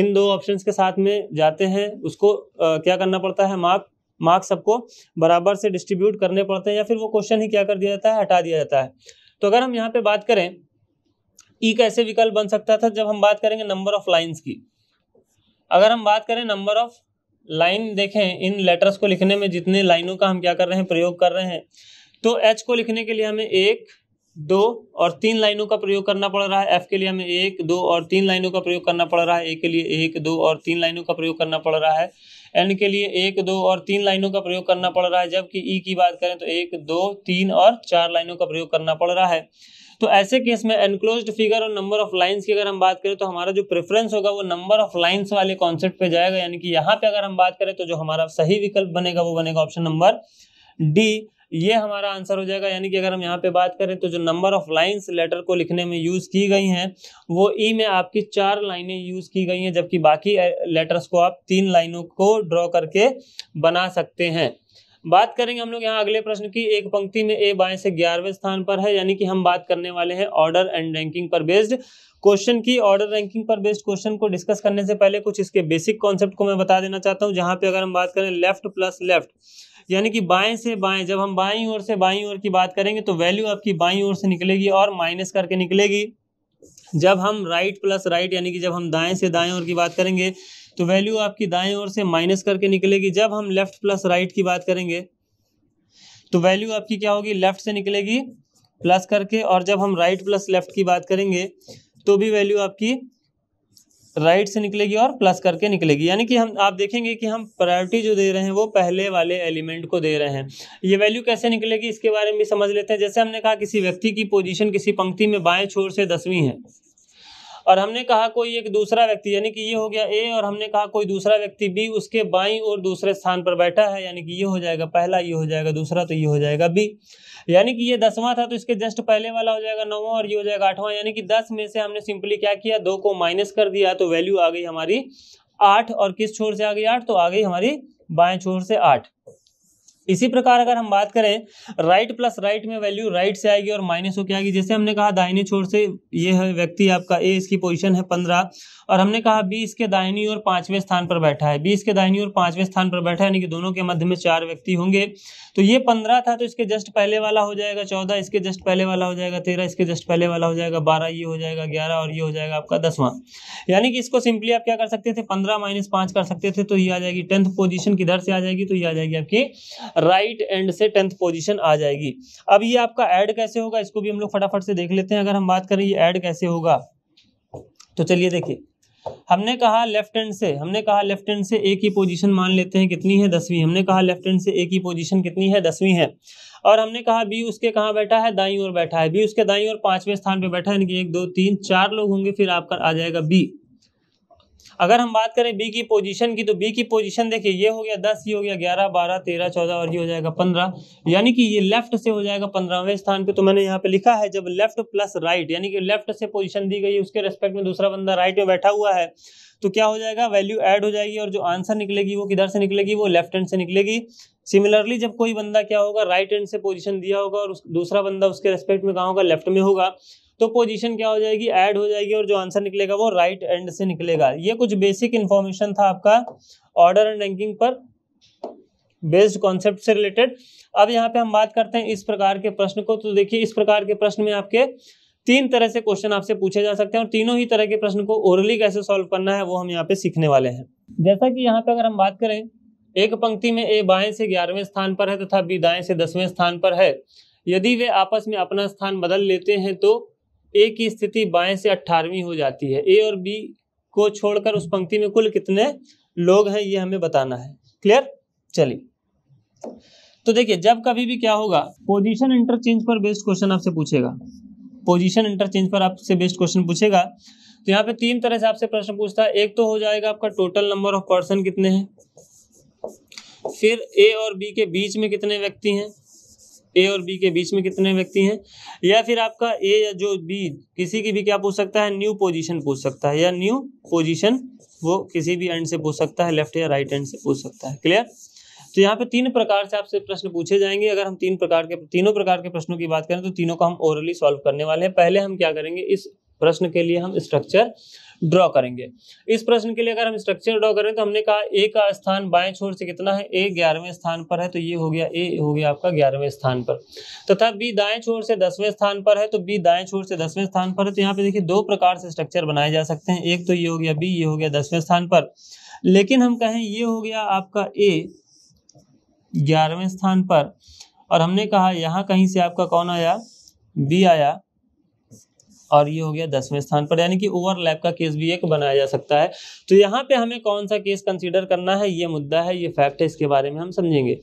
इन दो ऑप्शंस के साथ में जाते हैं उसको आ, क्या करना पड़ता है मार्क मार्क्स सबको बराबर से डिस्ट्रीब्यूट करने पड़ते हैं या फिर वो क्वेश्चन ही क्या कर दिया जाता है हटा दिया जाता है तो अगर हम यहाँ पे बात करें ई e कैसे विकल्प बन सकता था जब हम बात करेंगे नंबर ऑफ लाइन्स की अगर हम बात करें नंबर ऑफ लाइन देखें इन लेटर्स को लिखने में जितने लाइनों का हम क्या कर रहे हैं प्रयोग कर रहे हैं तो एच को लिखने के लिए हमें एक दो और तीन लाइनों का प्रयोग करना पड़ रहा है एफ के लिए हमें एक दो और तीन लाइनों का प्रयोग करना पड़ रहा है ए के लिए एक दो और तीन लाइनों का प्रयोग करना पड़ रहा है एन के लिए एक दो और तीन लाइनों का प्रयोग करना पड़ रहा है जबकि ई e की बात करें तो एक दो तीन और चार लाइनों का प्रयोग करना पड़ रहा है तो ऐसे केस में एनक्लोज फिगर और नंबर ऑफ लाइंस की अगर हम बात करें तो हमारा जो प्रेफरेंस होगा वो नंबर ऑफ लाइंस वाले कॉन्सेप्ट पे जाएगा यानी कि यहाँ पे अगर हम बात करें तो जो हमारा सही विकल्प बनेगा वो बनेगा ऑप्शन नंबर डी ये हमारा आंसर हो जाएगा यानी कि अगर हम यहाँ पे बात करें तो जो नंबर ऑफ लाइंस लेटर को लिखने में यूज़ की गई हैं वो ई e में आपकी चार लाइनें यूज़ की गई हैं जबकि बाकी लेटर्स को आप तीन लाइनों को ड्रॉ करके बना सकते हैं बात करेंगे हम लोग यहाँ अगले प्रश्न की एक पंक्ति में ए बाएं से ग्यारहवें स्थान पर है यानी कि हम बात करने वाले हैं ऑर्डर एंड रैंकिंग पर बेस्ड क्वेश्चन की ऑर्डर रैंकिंग पर बेस्ड क्वेश्चन को डिस्कस करने से पहले कुछ इसके बेसिक कॉन्सेप्ट को मैं बता देना चाहता हूँ जहाँ पे अगर हम बात करें लेफ्ट प्लस लेफ्ट यानी कि बाएं से बाएं जब हम बाईं ओर से बाईं ओर की बात करेंगे तो वैल्यू आपकी बाईं ओर से निकलेगी और माइनस करके निकलेगी जब हम राइट प्लस राइट यानी कि जब हम दाएं से दाएं ओर की बात करेंगे तो वैल्यू आपकी दाएं ओर से माइनस करके निकलेगी जब हम लेफ्ट प्लस राइट की बात करेंगे तो वैल्यू आपकी क्या होगी लेफ्ट से निकलेगी प्लस करके और जब हम राइट प्लस लेफ्ट की बात करेंगे तो भी वैल्यू आपकी राइट से निकलेगी और प्लस करके निकलेगी यानी कि हम आप देखेंगे कि हम प्रायोरिटी जो दे रहे हैं वो पहले वाले एलिमेंट को दे रहे हैं ये वैल्यू कैसे निकलेगी इसके बारे में भी समझ लेते हैं जैसे हमने कहा किसी व्यक्ति की पोजीशन किसी पंक्ति में बाएं छोर से दसवीं है और हमने कहा कोई एक दूसरा व्यक्ति यानी कि ये हो गया ए और हमने कहा कोई दूसरा व्यक्ति बी उसके बाई और दूसरे स्थान पर बैठा है यानी कि ये हो जाएगा पहला ये हो जाएगा दूसरा तो ये हो जाएगा बी यानी कि ये दसवां था तो इसके जस्ट पहले वाला हो जाएगा नौवां और ये हो जाएगा आठवां यानी कि दस में से हमने सिंपली क्या किया दो को माइनस कर दिया तो वैल्यू आ गई हमारी आठ और किस छोर से आ गई आठ तो आ गई हमारी बाएं छोर से आठ इसी प्रकार अगर हम बात करें राइट प्लस राइट में वैल्यू राइट से आएगी और माइनस होकर आएगी जैसे हमने कहा दाहिने छोर से ये है व्यक्ति आपका ए इसकी पोजीशन है पंद्रह और हमने कहा बी इसके दाहिनी और पांचवें स्थान पर बैठा है बी इसके दाहिनी और पांचवें स्थान पर बैठा है यानी कि दोनों के मध्य में चार व्यक्ति होंगे तो ये पंद्रह था तो इसके जस्ट पहले वाला हो जाएगा चौदह इसके जस्ट पहले वाला हो जाएगा तेरह इसके जस्ट पहले वाला हो जाएगा बारह ये हो जाएगा ग्यारह और ये हो जाएगा आपका दसवां यानी कि इसको सिंपली आप क्या कर सकते थे पंद्रह माइनस पांच कर सकते थे तो ये आ जाएगी टेंथ पोजिशन किधर से आ जाएगी तो ये आ जाएगी आपकी राइट एंड से टेंथ पोजीशन आ जाएगी अब ये आपका ऐड कैसे होगा इसको भी हम लोग फटाफट से देख लेते हैं अगर हम बात करें ये ऐड कैसे होगा तो चलिए देखिए हमने कहा लेफ्ट एंड से हमने कहा लेफ्ट एंड से एक ही पोजीशन मान लेते हैं कितनी है दसवीं हमने कहा लेफ्ट एंड से एक ही पोजीशन कितनी है दसवीं है और हमने कहा बी उसके कहाँ बैठा है दाई और बैठा है बी उसके दाई और पांचवें स्थान पे बैठा है यानी कि एक दो तीन चार लोग होंगे फिर आपका आ जाएगा बी अगर हम बात करें बी की पोजीशन की तो बी की पोजीशन देखिए ये हो गया दस ये हो गया ग्यारह बारह तेरह चौदह और ये हो जाएगा पंद्रह यानी कि ये लेफ्ट से हो जाएगा पंद्रहवें स्थान पे तो मैंने यहाँ पे लिखा है जब लेफ्ट प्लस राइट यानी कि लेफ्ट से पोजीशन दी गई उसके रेस्पेक्ट में दूसरा बंदा राइट में बैठा हुआ है तो क्या हो जाएगा वैल्यू एड हो जाएगी और जो आंसर निकलेगी वो किधर से निकलेगी वो लेफ्ट हैंड से निकलेगी सिमिलरली जब कोई बंदा क्या होगा राइट हैंड से पोजीशन दिया होगा और दूसरा बंदा उसके रेस्पेक्ट में कहा होगा लेफ्ट में होगा तो पोजीशन क्या हो जाएगी ऐड हो जाएगी और जो आंसर निकलेगा वो राइट एंड से निकलेगा ये कुछ बेसिक इन्फॉर्मेशन था आपका ऑर्डर एंड रैंकिंग पर बेस्ड कॉन्सेप्ट से रिलेटेड अब यहाँ पे हम बात करते हैं इस प्रकार के प्रश्न को तो देखिए इस प्रकार के प्रश्न में आपके तीन तरह से क्वेश्चन आपसे पूछे जा सकते हैं और तीनों ही तरह के प्रश्न को ओरली कैसे सॉल्व करना है वो हम यहाँ पे सीखने वाले हैं जैसा कि यहाँ पे अगर हम बात करें एक पंक्ति में ए बाएं से ग्यारहवें स्थान पर है तथा बी दाएं से दसवें स्थान पर है यदि वे आपस में अपना स्थान बदल लेते हैं तो ए की स्थिति बाएं से अट्ठारहवीं हो जाती है ए और बी को छोड़कर उस पंक्ति में कुल कितने लोग हैं ये हमें बताना है क्लियर चलिए तो देखिए जब कभी भी क्या होगा पोजीशन इंटरचेंज पर बेस्ड क्वेश्चन आपसे पूछेगा पोजीशन इंटरचेंज पर आपसे बेस्ड क्वेश्चन पूछेगा तो यहाँ पे तीन तरह से आपसे प्रश्न पूछता है एक तो हो जाएगा आपका टोटल नंबर ऑफ पर्सन कितने हैं फिर ए और बी के बीच में कितने व्यक्ति हैं ए और बी के बीच में कितने व्यक्ति हैं या फिर आपका ए या जो बी किसी की भी क्या पूछ सकता है न्यू पोजीशन पूछ सकता है या न्यू पोजीशन वो किसी भी एंड से पूछ सकता है लेफ्ट या राइट एंड से पूछ सकता है क्लियर तो यहाँ पे तीन प्रकार से आपसे प्रश्न पूछे जाएंगे अगर हम तीन प्रकार के तीनों प्रकार के प्रश्नों की बात करें तो तीनों को हम ओरली सॉल्व करने वाले हैं पहले हम क्या करेंगे इस प्रश्न के लिए हम स्ट्रक्चर ड्रॉ करेंगे इस प्रश्न के लिए अगर हम स्ट्रक्चर ड्रॉ करें तो हमने कहा ए का स्थान बाएं छोर से कितना है ए ग्यारहवें स्थान पर है तो ये हो गया ए हो गया आपका ग्यारहवें स्थान पर तथा बी दाएं छोर से दसवें स्थान पर है तो बी दाएं छोर से दसवें स्थान पर है तो यहाँ पे देखिए दो प्रकार से स्ट्रक्चर बनाए जा सकते हैं एक तो ये हो गया बी ये हो गया दसवें स्थान पर लेकिन हम कहें ये हो गया आपका ए ग्यारहवें स्थान पर और हमने कहा यहाँ कहीं से आपका कौन आया बी आया और ये हो गया दसवें स्थान पर यानी कि ओवरलैप का केस भी एक बनाया जा सकता है तो यहाँ पे हमें कौन सा केस कंसीडर करना है ये मुद्दा है ये फैक्ट है इसके बारे में हम समझेंगे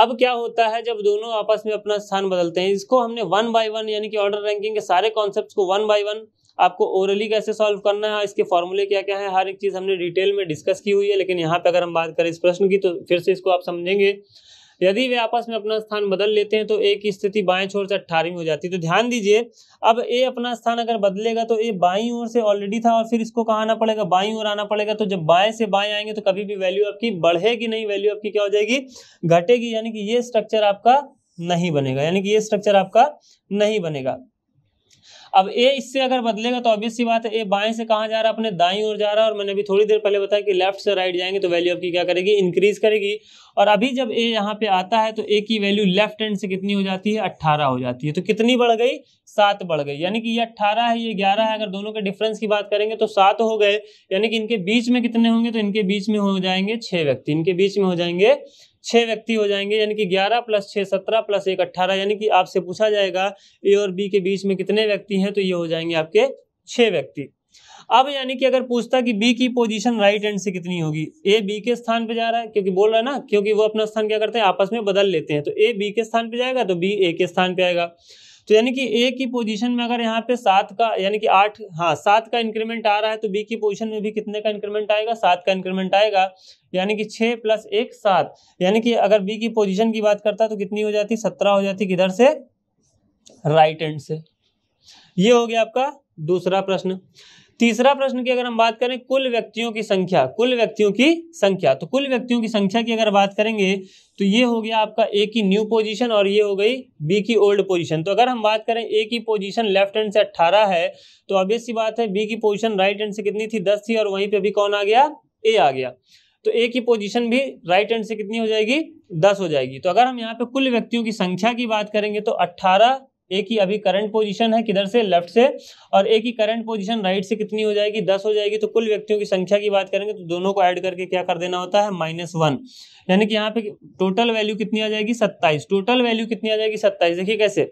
अब क्या होता है जब दोनों आपस में अपना स्थान बदलते हैं इसको हमने वन बाय वन यानी कि ऑर्डर रैंकिंग के सारे कॉन्सेप्ट को वन बाय वन आपको ओरली कैसे सॉल्व करना है इसके फॉर्मूले क्या क्या है हर एक चीज़ हमने डिटेल में डिस्कस की हुई है लेकिन यहाँ पे अगर हम बात करें इस प्रश्न की तो फिर से इसको आप समझेंगे यदि वे आपस में अपना स्थान बदल लेते हैं तो ए की स्थिति बाएं छोर से अट्ठारहवीं हो जाती है तो ध्यान दीजिए अब ए अपना स्थान अगर बदलेगा तो ए बाई ओर से ऑलरेडी था और फिर इसको कहा आना पड़ेगा बाई ओर आना पड़ेगा तो जब बाएं से बाएं आएंगे तो कभी भी वैल्यू आपकी बढ़ेगी नहीं वैल्यू आपकी क्या हो जाएगी घटेगी यानी कि ये स्ट्रक्चर आपका नहीं बनेगा यानी कि ये स्ट्रक्चर आपका नहीं बनेगा अब ए इससे अगर बदलेगा तो ऑब्वियस सी बात है ए बाएं से कहाँ जा रहा है अपने दाई ओर जा रहा है और मैंने अभी थोड़ी देर पहले बताया कि लेफ्ट से राइट जाएंगे तो वैल्यू आपकी क्या करेगी इंक्रीज करेगी और अभी जब ए यहाँ पे आता है तो ए की वैल्यू लेफ्ट एंड से कितनी हो जाती है अट्ठारह हो जाती है तो कितनी बढ़ गई सात बढ़ गई यानी कि ये अट्ठारह है ये ग्यारह है अगर दोनों के डिफरेंस की बात करेंगे तो सात हो गए यानी कि इनके बीच में कितने होंगे तो इनके बीच में हो जाएंगे छह व्यक्ति इनके बीच में हो जाएंगे छः व्यक्ति हो जाएंगे यानी कि ग्यारह प्लस छः सत्रह प्लस एक अट्ठारह यानी कि आपसे पूछा जाएगा ए और बी के बीच में कितने व्यक्ति हैं तो ये हो जाएंगे आपके छः व्यक्ति अब यानी कि अगर पूछता कि बी की पोजीशन राइट हैंड से कितनी होगी ए बी के स्थान पे जा रहा है क्योंकि बोल रहा है ना क्योंकि वो अपना स्थान क्या करते हैं आपस में बदल लेते हैं तो ए बी के स्थान पे जाएगा तो बी ए के स्थान पे आएगा तो यानी कि ए की पोजीशन में अगर यहाँ पे सात का यानी कि आठ हाँ सात का इंक्रीमेंट आ रहा है तो बी की पोजीशन में भी कितने का इंक्रीमेंट आएगा सात का इंक्रीमेंट आएगा यानी कि छः प्लस एक सात यानी कि अगर बी की पोजीशन की बात करता तो कितनी हो जाती सत्रह हो जाती किधर से राइट एंड से ये हो गया आपका दूसरा प्रश्न तीसरा प्रश्न की अगर हम बात करें कुल व्यक्तियों की संख्या कुल व्यक्तियों की संख्या तो कुल व्यक्तियों की संख्या की अगर बात करेंगे तो ये हो गया आपका ए की न्यू पोजीशन और ये हो गई बी की ओल्ड पोजीशन तो अगर हम बात करें ए की पोजीशन लेफ्ट हैंड से 18 है तो अब सी बात है बी की पोजीशन राइट हैंड से कितनी थी दस थी और वहीं पर भी कौन आ गया ए आ गया तो ए की पोजीशन भी राइट हैंड से कितनी हो जाएगी दस हो जाएगी तो अगर हम यहाँ पे कुल व्यक्तियों की संख्या की बात करेंगे तो अट्ठारह ए की अभी करंट पोजीशन है किधर से लेफ्ट से और ए की करंट पोजीशन राइट से कितनी हो जाएगी दस हो जाएगी तो कुल व्यक्तियों की संख्या की बात करेंगे तो दोनों को ऐड करके क्या कर देना होता है माइनस वन यानी कि यहाँ पे टोटल वैल्यू कितनी आ जाएगी सत्ताईस टोटल वैल्यू कितनी आ जाएगी सत्ताईस देखिए कैसे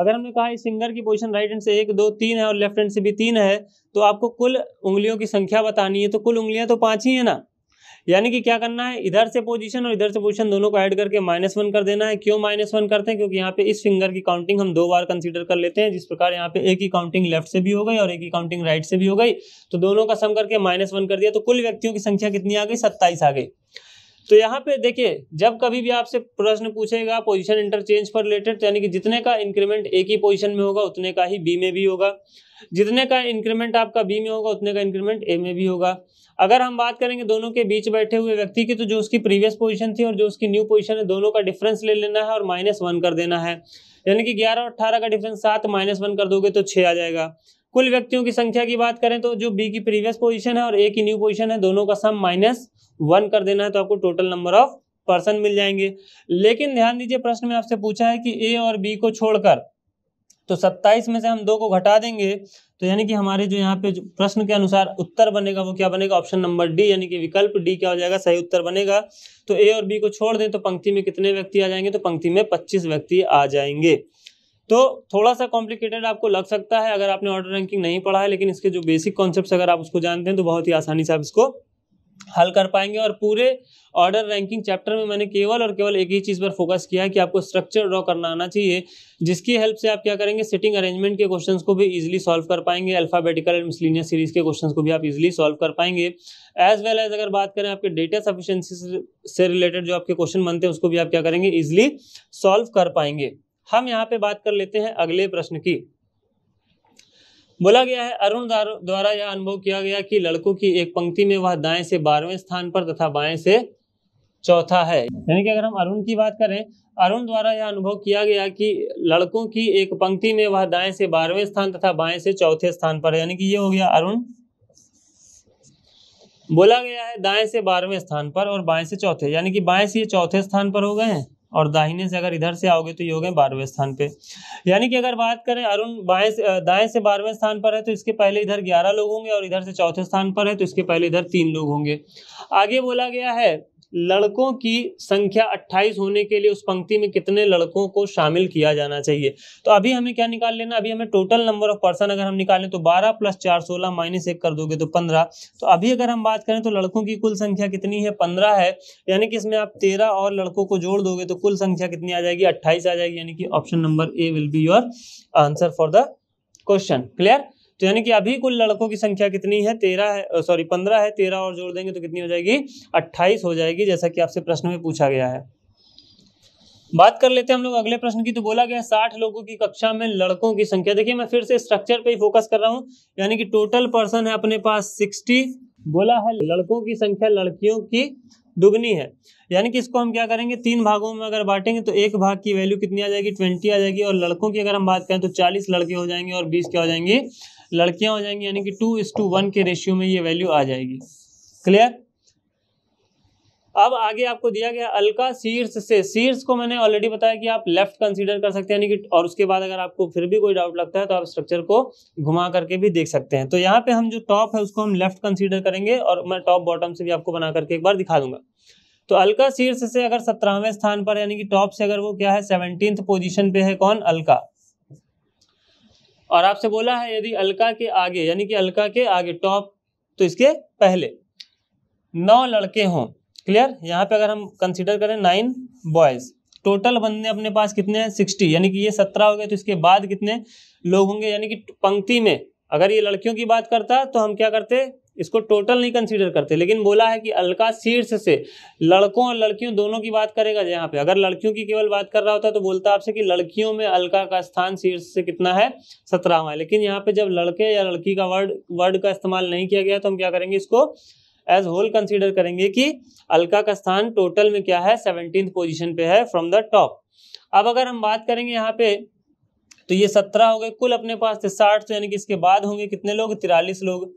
अगर हमने कहा सिंगर की पोजीशन राइट हैंड से एक दो तीन है और लेफ्ट हैंड से भी तीन है तो आपको कुल उंगलियों की संख्या बतानी है तो कुल उंगलियां तो पांच ही है ना यानी कि क्या करना है इधर से पोजीशन और इधर से पोजीशन दोनों को ऐड करके माइनस वन कर देना है क्यों माइनस वन करते हैं क्योंकि यहाँ पे इस फिंगर की काउंटिंग हम दो बार कंसिडर कर लेते हैं जिस प्रकार यहाँ पे एक ही काउंटिंग लेफ्ट से भी हो गई और एक ही काउंटिंग राइट से भी हो गई तो दोनों का सम करके माइनस वन कर दिया तो कुल व्यक्तियों की संख्या कितनी आ गई सत्ताईस आ गई तो यहाँ पे देखिए जब कभी भी आपसे प्रश्न पूछेगा पोजीशन इंटरचेंज पर रिलेटेड तो यानी कि जितने का इंक्रीमेंट एक ही पोजीशन में होगा उतने का ही बी में भी होगा जितने का इंक्रीमेंट आपका बी में होगा उतने का इंक्रीमेंट ए में भी होगा अगर हम बात करेंगे दोनों के बीच बैठे हुए व्यक्ति की तो जो उसकी प्रीवियस पोजीशन थी और जो उसकी न्यू पोजीशन है दोनों का डिफरेंस ले लेना है और माइनस वन कर देना है यानी कि ग्यारह और अट्ठारह का डिफरेंस सात माइनस वन कर दोगे तो छः आ जाएगा कुल व्यक्तियों की संख्या की बात करें तो जो बी की प्रीवियस पोजीशन है और ए की न्यू पोजीशन है दोनों का सम माइनस वन कर देना है तो आपको टोटल नंबर ऑफ पर्सन मिल जाएंगे लेकिन ध्यान दीजिए प्रश्न में आपसे पूछा है कि ए और बी को छोड़कर तो 27 में से हम दो को घटा देंगे तो यानी कि हमारे जो यहाँ पे प्रश्न के अनुसार उत्तर बनेगा वो क्या बनेगा ऑप्शन नंबर डी यानी कि विकल्प डी क्या हो जाएगा सही उत्तर बनेगा तो ए और बी को छोड़ दें तो पंक्ति में कितने व्यक्ति आ जाएंगे तो पंक्ति में पच्चीस व्यक्ति आ जाएंगे तो थोड़ा सा कॉम्प्लिकेटेड आपको लग सकता है अगर आपने ऑर्डर रैंकिंग नहीं पढ़ा है लेकिन इसके जो बेसिक कॉन्सेप्ट अगर आप उसको जानते हैं तो बहुत ही आसानी से आप इसको हल कर पाएंगे और पूरे ऑर्डर रैंकिंग चैप्टर में मैंने केवल और केवल एक ही चीज़ पर फोकस किया है कि आपको स्ट्रक्चर ड्रॉ करना आना चाहिए जिसकी हेल्प से आप क्या करेंगे सिटिंग अरेंजमेंट के क्वेश्चंस को भी इजीली सॉल्व कर पाएंगे अल्फाबेटिकल एंड मिसलिनियस सीरीज के क्वेश्चंस को भी आप इजीली सॉल्व कर पाएंगे एज वेल एज अगर बात करें आपके डेटा सफिशेंसी से रिलेटेड जो आपके क्वेश्चन बनते हैं उसको भी आप क्या करेंगे ईजिली सॉल्व कर पाएंगे हम यहाँ पर बात कर लेते हैं अगले प्रश्न की बोला गया है अरुण द्वारा यह अनुभव किया गया कि लड़कों की एक पंक्ति में वह दाएं से बारहवें स्थान पर तथा बाएं से चौथा है यानी कि अगर हम अरुण की बात करें अरुण द्वारा यह अनुभव किया गया कि लड़कों की एक पंक्ति में वह दाएं से बारहवें स्थान तथा बाएं से चौथे स्थान पर है यानी कि ये हो गया अरुण बोला गया है दाएं से बारहवें स्थान पर और बाएं से चौथे यानी कि बाएं से ये चौथे स्थान पर हो गए हैं और दाहिने से अगर इधर से आओगे तो ये हो गए बारहवें स्थान पे यानी कि अगर बात करें अरुण बाएं से दाएं से बारहवें स्थान पर है तो इसके पहले इधर ग्यारह लोग होंगे और इधर से चौथे स्थान पर है तो इसके पहले इधर तीन लोग होंगे आगे बोला गया है लड़कों की संख्या 28 होने के लिए उस पंक्ति में कितने लड़कों को शामिल किया जाना चाहिए तो अभी हमें क्या निकाल लेना अभी हमें टोटल नंबर ऑफ पर्सन अगर हम निकालें तो 12 प्लस चार सोलह माइनस एक कर दोगे तो 15 तो अभी अगर हम बात करें तो लड़कों की कुल संख्या कितनी है 15 है यानी कि इसमें आप तेरह और लड़कों को जोड़ दोगे तो कुल संख्या कितनी आ जाएगी अट्ठाईस आ जाएगी यानी कि option number A will be your answer for the question clear तो यानी कि अभी कुल लड़कों की संख्या कितनी है तेरह है सॉरी पंद्रह है तेरह और जोड़ देंगे तो कितनी हो जाएगी अट्ठाईस हो जाएगी जैसा कि आपसे प्रश्न में पूछा गया है बात कर लेते हैं हम लोग अगले प्रश्न की तो बोला गया साठ लोगों की कक्षा में लड़कों की संख्या देखिए मैं फिर से स्ट्रक्चर पे ही फोकस कर रहा हूँ यानी कि टोटल पर्सन है अपने पास सिक्सटी बोला है लड़कों की संख्या लड़कियों की दुगनी है यानी कि इसको हम क्या करेंगे तीन भागों में अगर बांटेंगे तो एक भाग की वैल्यू कितनी आ जाएगी ट्वेंटी आ जाएगी और लड़कों की अगर हम बात करें तो चालीस लड़के हो जाएंगे और बीस क्या हो जाएंगे लड़कियां हो जाएंगी यानी कि टू इस टू वन के रेशियो में ये वैल्यू आ जाएगी क्लियर अब आगे आपको दिया गया अलका शीर्ष से शीर्ष को मैंने ऑलरेडी बताया कि आप लेफ्ट कंसीडर कर सकते हैं यानी कि और उसके बाद अगर आपको फिर भी कोई डाउट लगता है तो आप स्ट्रक्चर को घुमा करके भी देख सकते हैं तो यहाँ पे हम जो टॉप है उसको हम लेफ्ट कंसीडर करेंगे और मैं टॉप बॉटम से भी आपको बना करके एक बार दिखा दूंगा तो अलका शीर्ष से अगर सत्रहवें स्थान पर यानी कि टॉप से अगर वो क्या है सेवनटीन पोजिशन पे है कौन अलका और आपसे बोला है यदि अलका के आगे यानी कि अलका के आगे टॉप तो इसके पहले नौ लड़के हों क्लियर यहाँ पे अगर हम कंसिडर करें नाइन बॉयज टोटल बंदे अपने पास कितने हैं सिक्सटी यानी कि ये सत्रह हो गए तो इसके बाद कितने लोग होंगे यानी कि पंक्ति में अगर ये लड़कियों की बात करता तो हम क्या करते इसको टोटल नहीं कंसीडर करते लेकिन बोला है कि अलका शीर्ष से लड़कों और लड़कियों दोनों की बात करेगा यहाँ पे अगर लड़कियों की केवल बात कर रहा होता तो बोलता आपसे कि लड़कियों में अलका का स्थान शीर्ष से कितना है सत्रहवा लेकिन यहाँ पे जब लड़के या लड़की का वर्ड वर्ड का इस्तेमाल नहीं किया गया तो हम क्या करेंगे इसको एज होल कंसिडर करेंगे कि अलका का स्थान टोटल में क्या है सेवनटीन पोजिशन पे है फ्रॉम द टॉप अब अगर हम बात करेंगे यहाँ पे तो ये सत्रह हो गए कुल अपने पास थे साठ तो यानी कि इसके बाद होंगे कितने लोग तिरालीस लोग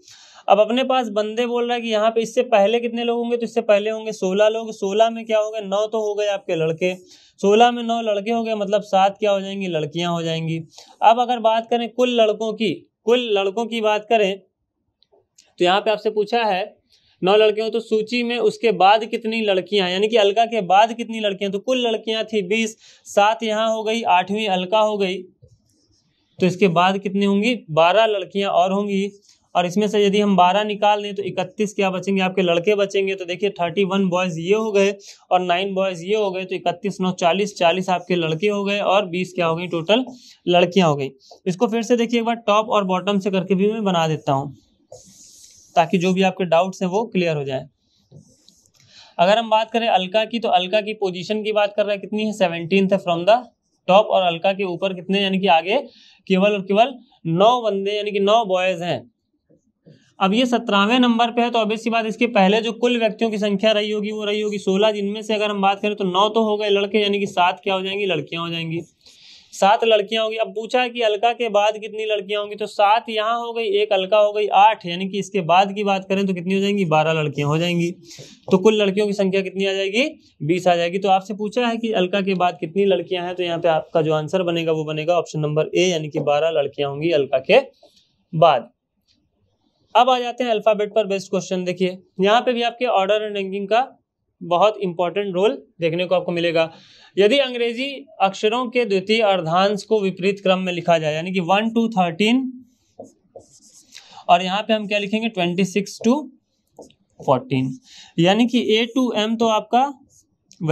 अब अपने पास बंदे बोल रहा है कि यहाँ पे इससे पहले कितने लोग होंगे तो इससे पहले होंगे सोलह लोग सोलह में क्या हो गए नौ तो हो गए आपके लड़के सोलह में नौ लड़के हो गए मतलब सात क्या हो जाएंगी लड़कियां हो जाएंगी अब अगर बात करें कुल लड़कों की कुल लड़कों की बात करें तो यहाँ पे आपसे पूछा है नौ लड़कियों तो सूची में उसके बाद कितनी लड़कियां यानी कि अलका के बाद कितनी लड़कियां तो कुल लड़कियां थी बीस सात यहाँ हो गई आठवीं अलका हो गई तो इसके बाद कितनी होंगी बारह लड़कियां और होंगी और इसमें से यदि हम बारह निकाल लें तो इकतीस क्या बचेंगे आपके लड़के बचेंगे तो देखिए थर्टी वन बॉयज़ ये हो गए और नाइन बॉयज़ ये हो गए तो इकतीस नौ चालीस चालीस आपके लड़के हो गए और बीस क्या हो गई टोटल लड़कियाँ हो गई इसको फिर से देखिए एक बार टॉप और बॉटम से करके भी मैं बना देता हूँ ताकि जो भी आपके डाउट्स हैं वो क्लियर हो जाए अगर हम बात करें अलका की तो अलका की पोजीशन की बात कर रहे हैं कितनी है सेवनटीन है फ्रॉम द टॉप और अलका के ऊपर कितने यानी कि आगे केवल और केवल नौ बंदे यानी कि नौ बॉयज हैं अब ये सत्रहवें नंबर पे है तो ऑब्वियस बात इसके पहले जो कुल व्यक्तियों की संख्या रही होगी वो रही होगी सोलह जिनमें से अगर हम बात करें तो नौ तो हो गए लड़के यानी कि सात क्या हो जाएंगी लड़कियां हो जाएंगी सात लड़कियां होगी अब पूछा है कि अलका के बाद कितनी लड़कियां होंगी तो सात यहाँ हो गई एक अलका हो गई आठ यानी कि इसके बाद की बात करें तो कितनी हो जाएंगी बारह लड़कियां हो जाएंगी तो कुल लड़कियों की संख्या कितनी आ जाएगी बीस आ जाएगी तो आपसे पूछा है कि अलका के बाद कितनी लड़कियां हैं तो यहाँ पे आपका जो आंसर बनेगा वो बनेगा ऑप्शन नंबर ए यानी कि बारह लड़कियां होंगी अलका के बाद अब आ जाते हैं अल्फ़ाबेट पर बेस्ट क्वेश्चन देखिए यहाँ पे भी आपके ऑर्डर एंड रैंकिंग का बहुत इंपॉर्टेंट रोल देखने को आपको मिलेगा यदि अंग्रेजी अक्षरों के द्वितीय अर्धांश को विपरीत क्रम में लिखा जाए यानी कि वन टू थर्टीन और यहाँ पे हम क्या लिखेंगे ट्वेंटी सिक्स टू फोर्टीन यानी कि ए टू एम तो आपका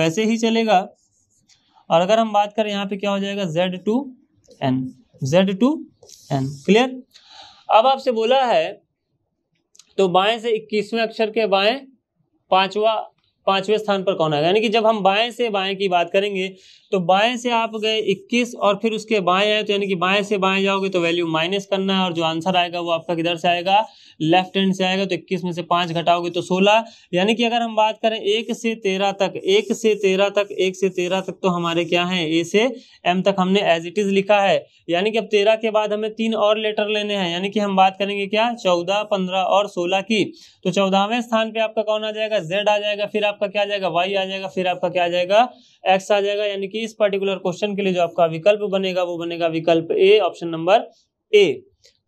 वैसे ही चलेगा और अगर हम बात करें यहाँ पे क्या हो जाएगा Z to N Z to N clear अब आपसे बोला है तो बाएं से इक्कीसवें अक्षर के बाएं पांचवा पांचवें स्थान पर कौन आएगा यानी कि जब हम बाएं से बाएं की बात करेंगे तो बाएं से आप गए 21 और फिर उसके बाएं आए तो यानी कि बाएं से बाएं जाओगे तो वैल्यू माइनस करना है और जो आंसर आएगा वो आपका किधर से आएगा लेफ्ट हैंड से आएगा तो 21 में से पांच घटाओगे तो 16 यानी कि अगर हम बात करें एक से तेरह तक एक से तेरह तक एक से तेरह तक तो हमारे क्या है ए से एम तक हमने एज इट इज़ लिखा है यानी कि अब तेरह के बाद हमें तीन और लेटर लेने हैं यानी कि हम बात करेंगे क्या चौदह पंद्रह और सोलह की तो चौदहवें स्थान पे आपका कौन आ जाएगा जेड आ जाएगा फिर आपका क्या आ जाएगा वाई आ जाएगा फिर आपका क्या आ जाएगा एक्स आ जाएगा यानी कि इस पर्टिकुलर क्वेश्चन के लिए जो आपका विकल्प बनेगा वो बनेगा विकल्प A option number A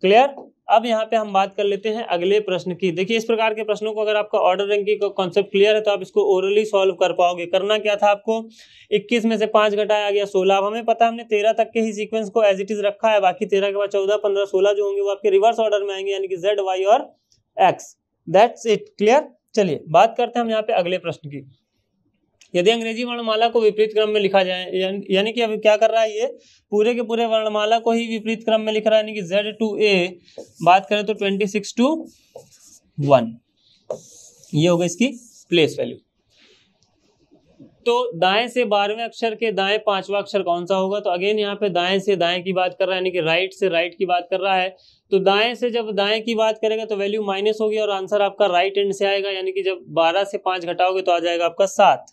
clear अब यहाँ पे हम बात कर लेते हैं अगले प्रश्न की देखिए इस प्रकार के प्रश्नों को अगर आपका ऑर्डर रैंकिंग का कॉन्सेप्ट क्लियर है तो आप इसको ओरली सॉल्व कर पाओगे करना क्या था आपको 21 में से पांच घटाया गया 16 अब हमें पता हमने 13 तक के ही सीक्वेंस को एज इट इज रखा है बाकी 13 के बाद 14 15 16 जो होंगे वो आपके रिवर्स ऑर्डर में आएंगे यानी कि जेड वाई और एक्स दैट्स इट क्लियर चलिए बात करते हैं हम यहाँ पे अगले प्रश्न की यदि अंग्रेजी वर्णमाला को विपरीत क्रम में लिखा जाए यानी कि अभी क्या कर रहा है ये पूरे के पूरे वर्णमाला को ही विपरीत क्रम में लिख रहा है यानी कि जेड टू ए बात करें तो ट्वेंटी सिक्स टू वन ये होगा इसकी प्लेस वैल्यू तो दाएं से बारहवें अक्षर के दाएं पांचवा अक्षर कौन सा होगा तो अगेन यहाँ पे दाएं से दाएं की बात कर रहा है यानी कि राइट से राइट की बात कर रहा है तो दाएं से जब दाएं की बात करेंगे तो वैल्यू माइनस होगी और आंसर आपका राइट एंड से आएगा यानी कि जब बारह से पांच घटाओगे तो आ जाएगा आपका सात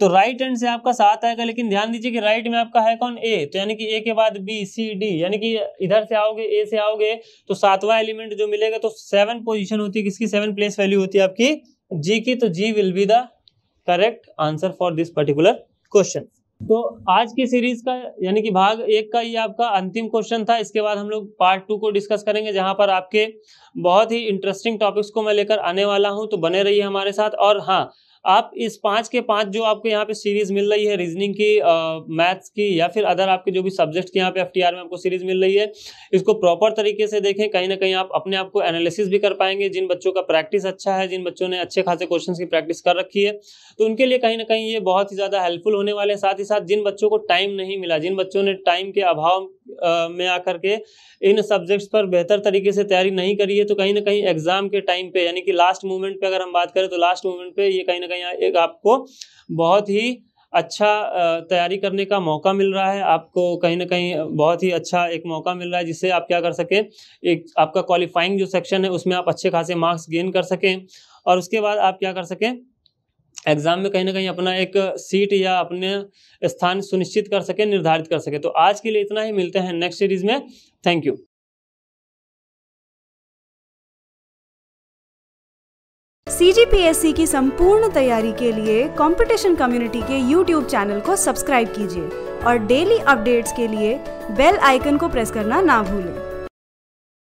तो राइट एंड से आपका सात आएगा लेकिन ध्यान दीजिए कि राइट में आपका है कौन ए तो यानी कि ए के बाद बी सी डी यानी कि इधर से आओगे ए से आओगे तो सातवां एलिमेंट जो मिलेगा तो सेवन पोजीशन होती है किसकी सेवन प्लेस वैल्यू होती है आपकी जी की तो G will be the correct answer for this particular question तो आज की सीरीज का यानी कि भाग एक का ये आपका अंतिम क्वेश्चन था इसके बाद हम लोग पार्ट टू को डिस्कस करेंगे जहां पर आपके बहुत ही इंटरेस्टिंग टॉपिक्स को मैं लेकर आने वाला हूं तो बने रहिए हमारे साथ और हाँ आप इस पाँच के पाँच जो आपको यहाँ पे सीरीज मिल रही है रीजनिंग की मैथ्स की या फिर अदर आपके जो भी सब्जेक्ट के यहाँ पे एफ में आपको सीरीज मिल रही है इसको प्रॉपर तरीके से देखें कहीं ना कहीं आप अपने आप को एनालिसिस भी कर पाएंगे जिन बच्चों का प्रैक्टिस अच्छा है जिन बच्चों ने अच्छे खासे क्वेश्चन की प्रैक्टिस कर रखी है तो उनके लिए कहीं ना कहीं ये बहुत ही ज़्यादा हेल्पफुल होने वाले हैं साथ ही साथ जिन बच्चों को टाइम नहीं मिला जिन बच्चों ने टाइम के अभाव में आकर के इन सब्जेक्ट्स पर बेहतर तरीके से तैयारी नहीं करी है तो कहीं ना कहीं एग्जाम के टाइम पे यानी कि लास्ट मोमेंट पे अगर हम बात करें तो लास्ट मोमेंट पे ये कहीं ना कहीं एक आपको बहुत ही अच्छा तैयारी करने का मौका मिल रहा है आपको कहीं ना कहीं बहुत ही अच्छा एक मौका मिल रहा है जिससे आप क्या कर सकें एक आपका क्वालिफाइंग जो सेक्शन है उसमें आप अच्छे खासे मार्क्स गेन कर सकें और उसके बाद आप क्या कर सकें एग्जाम में कहीं ना कहीं अपना एक सीट या अपने स्थान सुनिश्चित कर सके निर्धारित कर सके तो आज के लिए इतना ही मिलते हैं नेक्स्ट सीरीज में थैंक यू सी की संपूर्ण तैयारी के लिए कंपटीशन कम्युनिटी के YouTube चैनल को सब्सक्राइब कीजिए और डेली अपडेट्स के लिए बेल आइकन को प्रेस करना ना भूलें